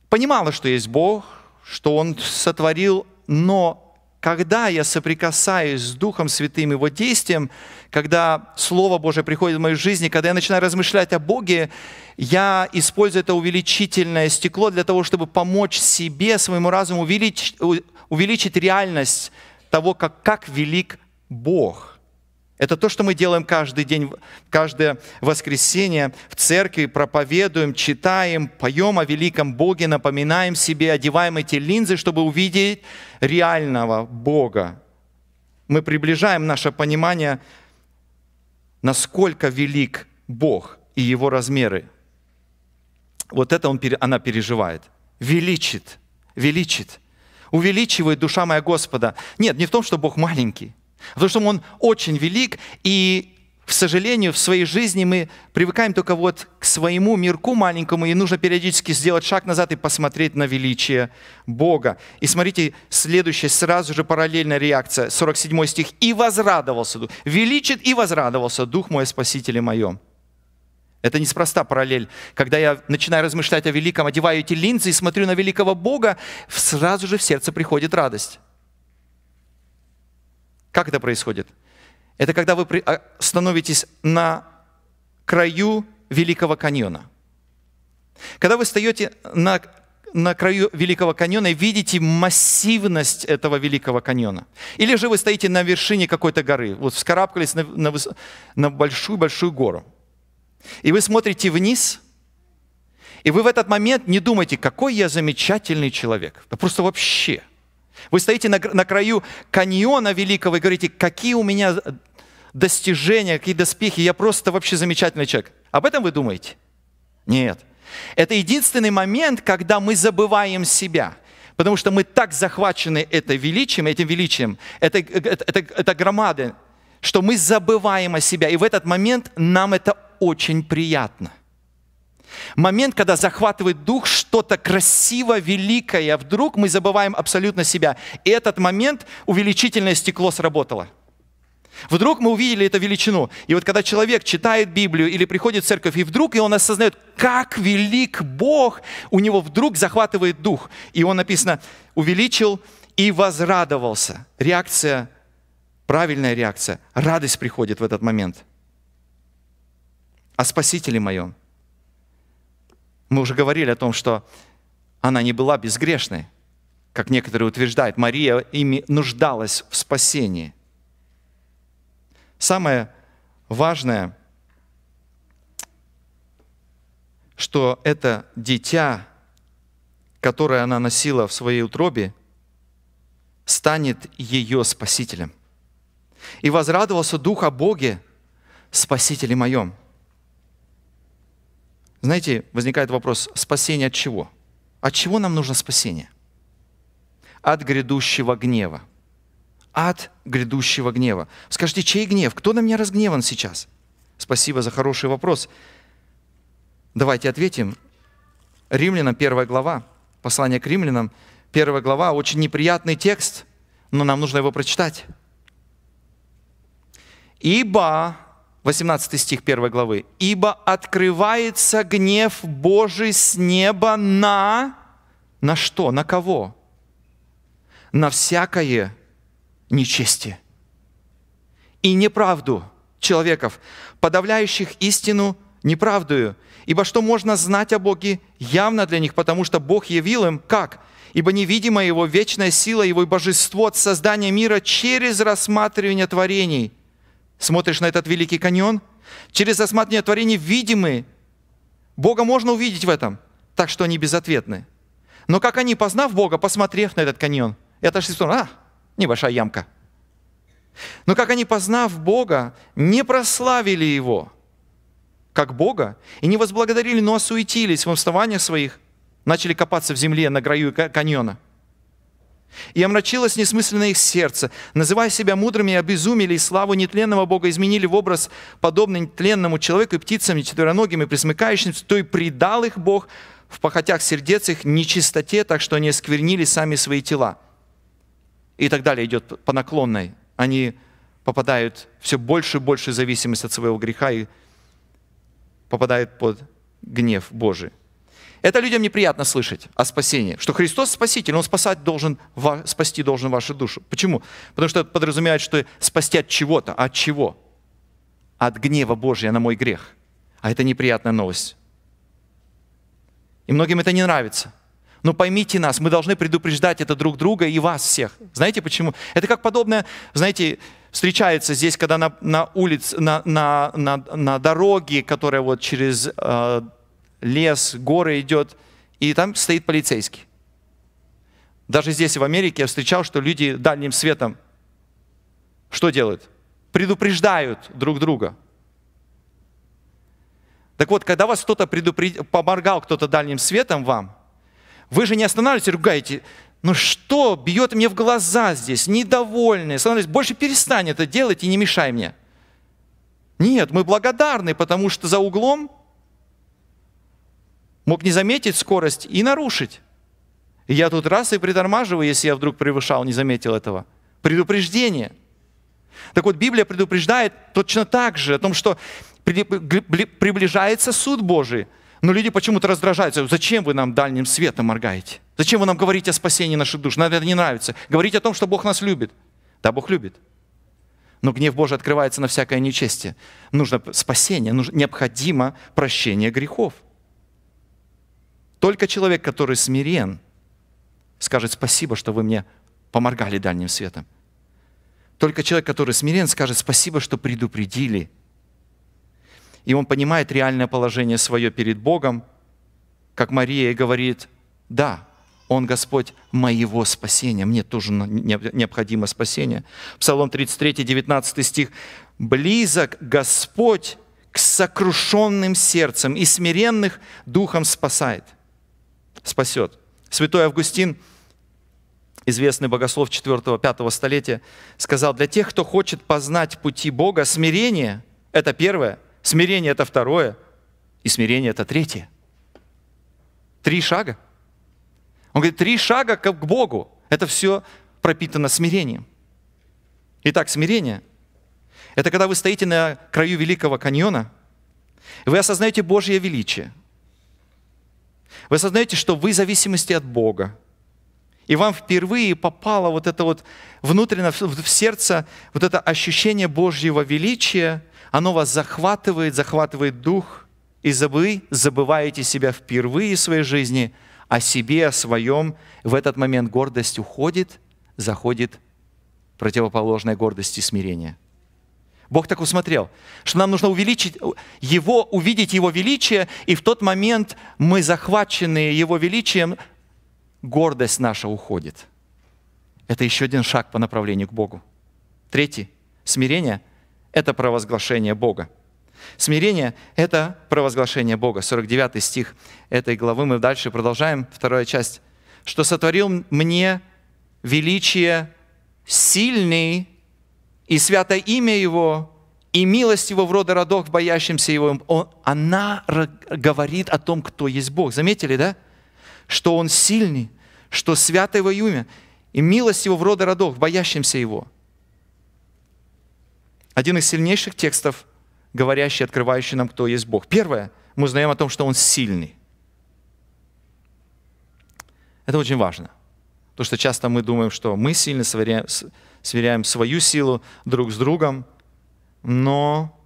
понимала, что есть Бог, что Он сотворил, но когда я соприкасаюсь с Духом Святым, Его действием, когда Слово Божье приходит в мою жизнь, когда я начинаю размышлять о Боге, я использую это увеличительное стекло для того, чтобы помочь себе, своему разуму увеличить, увеличить реальность того, как, как велик Бог – это то, что мы делаем каждый день, каждое воскресенье в церкви, проповедуем, читаем, поем о великом Боге, напоминаем себе, одеваем эти линзы, чтобы увидеть реального Бога. Мы приближаем наше понимание, насколько велик Бог и его размеры. Вот это он, она переживает. Величит, величит. Увеличивает душа моя Господа. Нет, не в том, что Бог маленький – Потому что Он очень велик, и, к сожалению, в своей жизни мы привыкаем только вот к своему мирку маленькому, и нужно периодически сделать шаг назад и посмотреть на величие Бога. И смотрите, следующая сразу же параллельная реакция, 47 стих. «И возрадовался Дух». «Величит и возрадовался Дух мой, Спаситель и Это неспроста параллель. Когда я начинаю размышлять о великом, одеваю эти линзы и смотрю на великого Бога, сразу же в сердце приходит радость. Как это происходит? Это когда вы а, становитесь на краю Великого каньона. Когда вы встаете на, на краю Великого каньона и видите массивность этого Великого каньона. Или же вы стоите на вершине какой-то горы, вот вскарабкались на, на, на большую-большую гору. И вы смотрите вниз, и вы в этот момент не думаете, какой я замечательный человек. Да просто вообще – вы стоите на, на краю каньона великого и говорите, какие у меня достижения, какие доспехи, я просто вообще замечательный человек. Об этом вы думаете? Нет. Это единственный момент, когда мы забываем себя. Потому что мы так захвачены этой величием, этим величием, этой это, э, это, это громады, что мы забываем о себя. И в этот момент нам это очень приятно – Момент, когда захватывает дух что-то красиво, великое, а вдруг мы забываем абсолютно себя. И этот момент увеличительное стекло сработало. Вдруг мы увидели эту величину. И вот когда человек читает Библию или приходит в церковь, и вдруг и он осознает, как велик Бог, у него вдруг захватывает дух. И он написано, увеличил и возрадовался. Реакция, правильная реакция. Радость приходит в этот момент. О Спасителе моем – мы уже говорили о том, что она не была безгрешной, как некоторые утверждают. Мария ими нуждалась в спасении. Самое важное, что это дитя, которое она носила в своей утробе, станет ее спасителем. И возрадовался Дух о Боге, спасителе моем – знаете, возникает вопрос, спасение от чего? От чего нам нужно спасение? От грядущего гнева. От грядущего гнева. Скажите, чей гнев? Кто на меня разгневан сейчас? Спасибо за хороший вопрос. Давайте ответим. Римлянам первая глава, послание к римлянам, первая глава, очень неприятный текст, но нам нужно его прочитать. «Ибо 18 стих 1 главы. «Ибо открывается гнев Божий с неба на...» На что? На кого? На всякое нечестие и неправду человеков, подавляющих истину неправдую. Ибо что можно знать о Боге явно для них, потому что Бог явил им как? Ибо невидимая Его вечная сила, Его божество от создания мира через рассматривание творений – Смотришь на этот великий каньон, через осмотрение творений видимые Бога можно увидеть в этом, так что они безответны. Но как они, познав Бога, посмотрев на этот каньон, и отошли в сторону, а, небольшая ямка. Но как они, познав Бога, не прославили Его, как Бога, и не возблагодарили, но осуетились в вставаниях своих, начали копаться в земле на краю каньона – и омрачилось несмысленно их сердце. Называя себя мудрыми, обезумели, и славу нетленного Бога изменили в образ, подобный нетленному человеку и птицам, и четвероногим, и присмыкающимся, то и предал их Бог в похотях сердец их нечистоте, так что они осквернили сами свои тела. И так далее идет по наклонной. Они попадают все больше и больше зависимость от своего греха и попадают под гнев Божий. Это людям неприятно слышать о спасении, что Христос спаситель, Он спасать должен, спасти должен вашу душу. Почему? Потому что это подразумевает, что спасти от чего-то, от чего? От гнева Божия на мой грех. А это неприятная новость. И многим это не нравится. Но поймите нас, мы должны предупреждать это друг друга и вас всех. Знаете почему? Это как подобное, знаете, встречается здесь, когда на, на улице, на, на, на, на дороге, которая вот через э, лес, горы идет, и там стоит полицейский. Даже здесь, в Америке, я встречал, что люди дальним светом что делают? Предупреждают друг друга. Так вот, когда вас кто-то предупред... поморгал, кто-то дальним светом вам, вы же не останавливаетесь ругаете, ну что, бьет мне в глаза здесь, недовольный, становитесь, больше перестань это делать и не мешай мне. Нет, мы благодарны, потому что за углом мог не заметить скорость и нарушить. И я тут раз и притормаживаю, если я вдруг превышал, не заметил этого. Предупреждение. Так вот, Библия предупреждает точно так же о том, что приближается суд Божий. Но люди почему-то раздражаются. Зачем вы нам дальним светом моргаете? Зачем вы нам говорите о спасении наших душ? Нам это не нравится. Говорите о том, что Бог нас любит. Да, Бог любит. Но гнев Божий открывается на всякое нечестие. Нужно спасение, нужно, необходимо прощение грехов. Только человек, который смирен, скажет спасибо, что вы мне поморгали дальним светом. Только человек, который смирен, скажет спасибо, что предупредили. И он понимает реальное положение свое перед Богом, как Мария и говорит, да, он Господь моего спасения. Мне тоже необходимо спасение. Псалом 33, 19 стих. «Близок Господь к сокрушенным сердцем и смиренных духом спасает» спасет. Святой Августин, известный богослов 4-5 столетия, сказал, для тех, кто хочет познать пути Бога, смирение – это первое, смирение – это второе, и смирение – это третье. Три шага. Он говорит, три шага к Богу. Это все пропитано смирением. Итак, смирение – это когда вы стоите на краю Великого каньона, вы осознаете Божье величие – вы осознаете, что вы в зависимости от Бога. И вам впервые попало вот это вот внутренно в сердце, вот это ощущение Божьего величия, оно вас захватывает, захватывает дух, и вы забываете себя впервые в своей жизни, о себе, о своем. В этот момент гордость уходит, заходит противоположная гордости смирение – Бог так усмотрел, что нам нужно увеличить Его, увидеть Его величие, и в тот момент мы, захваченные Его величием, гордость наша уходит. Это еще один шаг по направлению к Богу. Третий. Смирение – это провозглашение Бога. Смирение – это провозглашение Бога. 49 стих этой главы мы дальше продолжаем, вторая часть. «Что сотворил мне величие сильный и святое имя Его, и милость Его в рода родов, боящимся Его, он, она говорит о том, кто есть Бог. Заметили, да? Что Он сильный, что святое Его имя, и милость Его в рода родов, боящимся Его. Один из сильнейших текстов, говорящий, открывающий нам, кто есть Бог. Первое, мы узнаем о том, что Он сильный. Это очень важно. То, что часто мы думаем, что мы сильны, сверяем свою силу друг с другом, но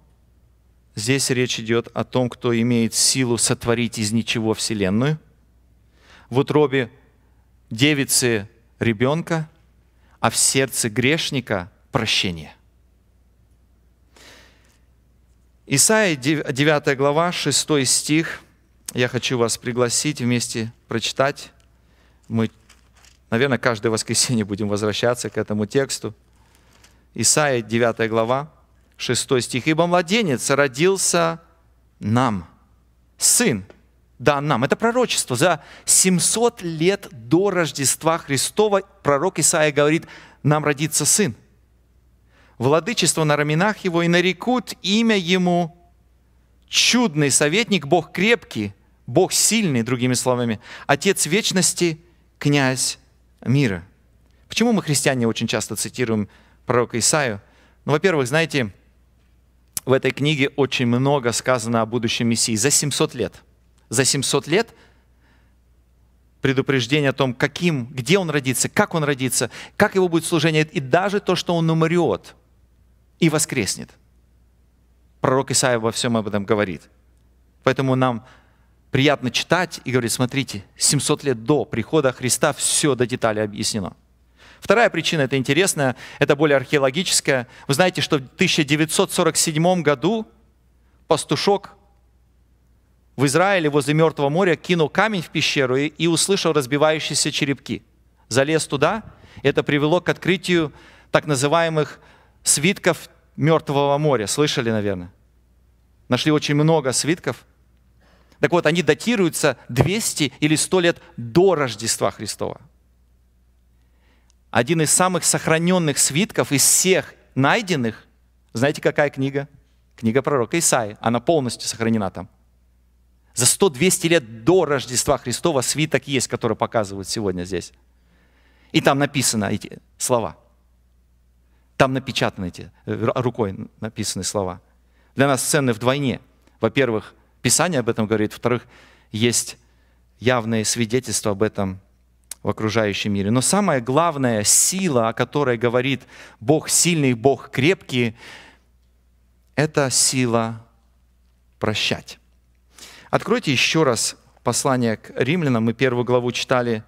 здесь речь идет о том, кто имеет силу сотворить из ничего Вселенную. В утробе девицы ребенка, а в сердце грешника прощение. Исаия 9 глава, 6 стих. Я хочу вас пригласить вместе прочитать. Мы Наверное, каждое воскресенье будем возвращаться к этому тексту. Исаия 9 глава, 6 стих. «Ибо младенец родился нам, сын да нам». Это пророчество. За 700 лет до Рождества Христова пророк Исаия говорит, нам родится сын. Владычество на раменах его и нарекут имя ему чудный советник, Бог крепкий, Бог сильный, другими словами, Отец вечности, князь мира. Почему мы, христиане, очень часто цитируем пророка Исаию? Ну, во-первых, знаете, в этой книге очень много сказано о будущем Мессии за 700 лет. За 700 лет предупреждение о том, каким, где он родится, как он родится, как его будет служение, и даже то, что он умрет и воскреснет. Пророк Исаия во всем об этом говорит. Поэтому нам приятно читать и говорить, смотрите, 700 лет до прихода Христа все до детали объяснено. Вторая причина, это интересная, это более археологическая. Вы знаете, что в 1947 году пастушок в Израиле возле Мертвого моря кинул камень в пещеру и, и услышал разбивающиеся черепки. Залез туда, это привело к открытию так называемых свитков Мертвого моря. Слышали, наверное? Нашли очень много свитков – так вот, они датируются 200 или 100 лет до Рождества Христова. Один из самых сохраненных свитков из всех найденных, знаете, какая книга? Книга пророка Исаи. Она полностью сохранена там. За 100-200 лет до Рождества Христова свиток есть, который показывают сегодня здесь. И там написаны эти слова. Там напечатаны эти, э, рукой написаны слова. Для нас ценны вдвойне. Во-первых, Писание об этом говорит. Во-вторых, есть явные свидетельства об этом в окружающем мире. Но самая главная сила, о которой говорит Бог сильный, Бог крепкий, это сила прощать. Откройте еще раз послание к римлянам. Мы первую главу читали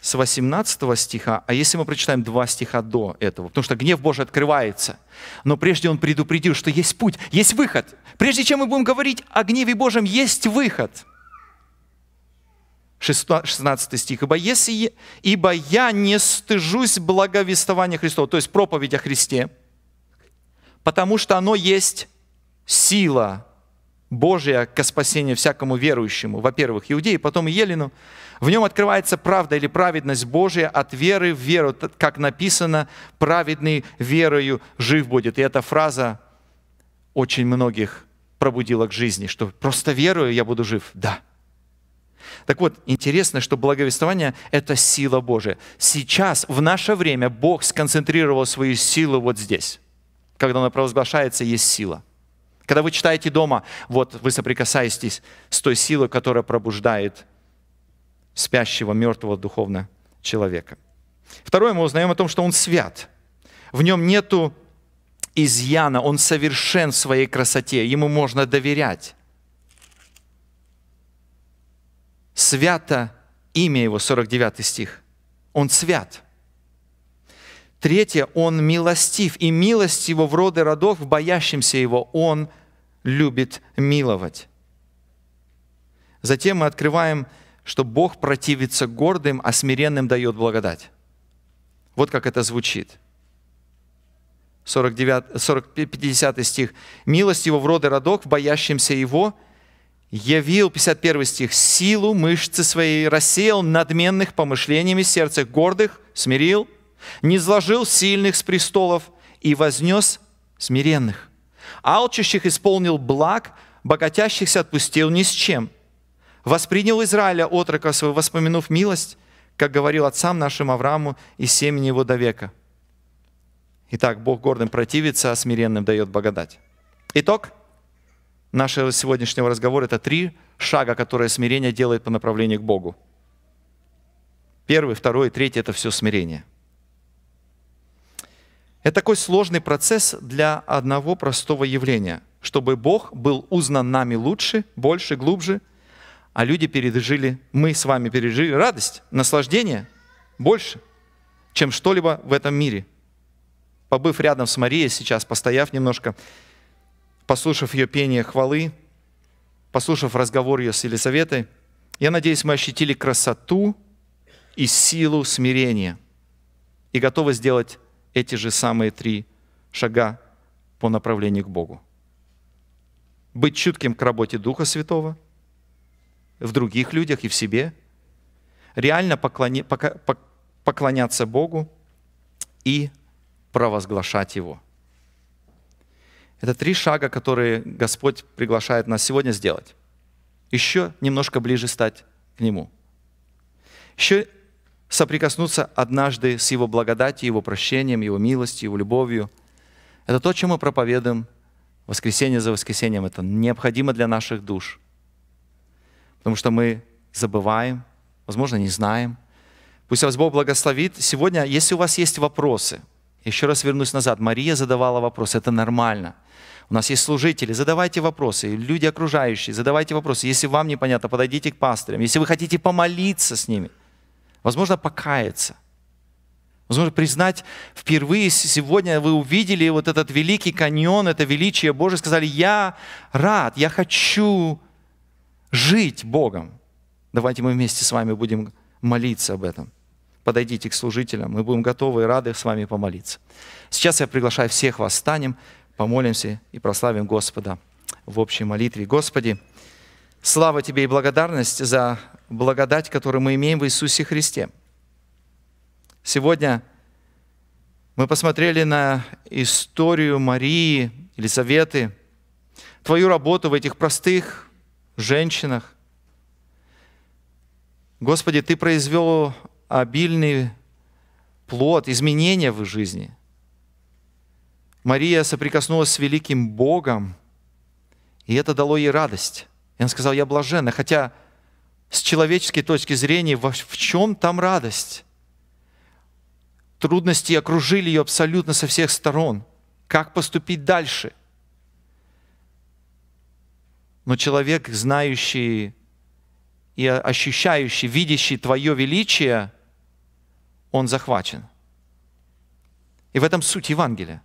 с 18 стиха, а если мы прочитаем два стиха до этого, потому что гнев Божий открывается, но прежде он предупредил, что есть путь, есть выход. Прежде чем мы будем говорить о гневе Божьем, есть выход. 16 стих. «Ибо, если, «Ибо я не стыжусь благовествования Христова», то есть проповедь о Христе, «потому что оно есть сила Божия ко спасению всякому верующему, во-первых, иудеи, потом и елену, в нем открывается правда или праведность Божия от веры в веру, как написано, праведный верою жив будет. И эта фраза очень многих пробудила к жизни, что просто верою я буду жив. Да. Так вот, интересно, что благовествование – это сила Божия. Сейчас, в наше время, Бог сконцентрировал свою силу вот здесь. Когда она провозглашается, есть сила. Когда вы читаете дома, вот вы соприкасаетесь с той силой, которая пробуждает спящего, мертвого духовно человека. Второе, мы узнаем о том, что он свят. В нем нету изъяна, он совершен в своей красоте, ему можно доверять. Свято имя его, 49 стих. Он свят. Третье, он милостив, и милость его в роды родов, в боящимся его, он любит миловать. Затем мы открываем что Бог противится гордым, а смиренным дает благодать. Вот как это звучит. 49, 40, 50 стих. «Милость его в роды родок, боящимся его, явил, 51 стих, силу мышцы своей, рассеял надменных помышлениями сердце гордых, смирил, не зложил сильных с престолов и вознес смиренных. Алчущих исполнил благ, богатящихся отпустил ни с чем – воспринял Израиля отрока своего, воспомянув милость, как говорил отцам нашим Аврааму и семени его до века. Итак, Бог гордым противится, а смиренным дает благодать. Итог нашего сегодняшнего разговора – это три шага, которые смирение делает по направлению к Богу. Первый, второй и третий – это все смирение. Это такой сложный процесс для одного простого явления. Чтобы Бог был узнан нами лучше, больше, глубже – а люди пережили, мы с вами пережили радость, наслаждение больше, чем что-либо в этом мире. Побыв рядом с Марией сейчас, постояв немножко, послушав ее пение хвалы, послушав разговор ее с Елизаветой, я надеюсь, мы ощутили красоту и силу смирения и готовы сделать эти же самые три шага по направлению к Богу. Быть чутким к работе Духа Святого – в других людях и в себе. Реально поклоняться Богу и провозглашать Его. Это три шага, которые Господь приглашает нас сегодня сделать. Еще немножко ближе стать к Нему. Еще соприкоснуться однажды с Его благодатью, Его прощением, Его милостью, Его любовью. Это то, чем мы проповедуем воскресенье за воскресеньем. Это необходимо для наших душ потому что мы забываем, возможно, не знаем. Пусть вас Бог благословит. Сегодня, если у вас есть вопросы, еще раз вернусь назад, Мария задавала вопросы, это нормально. У нас есть служители, задавайте вопросы, люди окружающие, задавайте вопросы. Если вам непонятно, подойдите к пастырям. Если вы хотите помолиться с ними, возможно, покаяться. Возможно, признать впервые сегодня вы увидели вот этот великий каньон, это величие Божие, сказали, я рад, я хочу жить Богом. Давайте мы вместе с вами будем молиться об этом. Подойдите к служителям, мы будем готовы и рады с вами помолиться. Сейчас я приглашаю всех вас, встанем, помолимся и прославим Господа в общей молитве. Господи, слава Тебе и благодарность за благодать, которую мы имеем в Иисусе Христе. Сегодня мы посмотрели на историю Марии, Елизаветы, Твою работу в этих простых женщинах. Господи, Ты произвел обильный плод, изменения в их жизни. Мария соприкоснулась с великим Богом, и это дало ей радость. И она сказала, я блаженна, хотя с человеческой точки зрения, в чем там радость? Трудности окружили ее абсолютно со всех сторон. Как поступить дальше? Но человек, знающий и ощущающий, видящий Твое величие, он захвачен. И в этом суть Евангелия.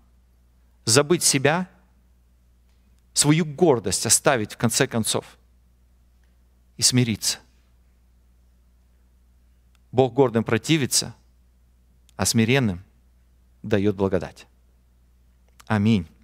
Забыть себя, свою гордость оставить в конце концов и смириться. Бог гордым противится, а смиренным дает благодать. Аминь.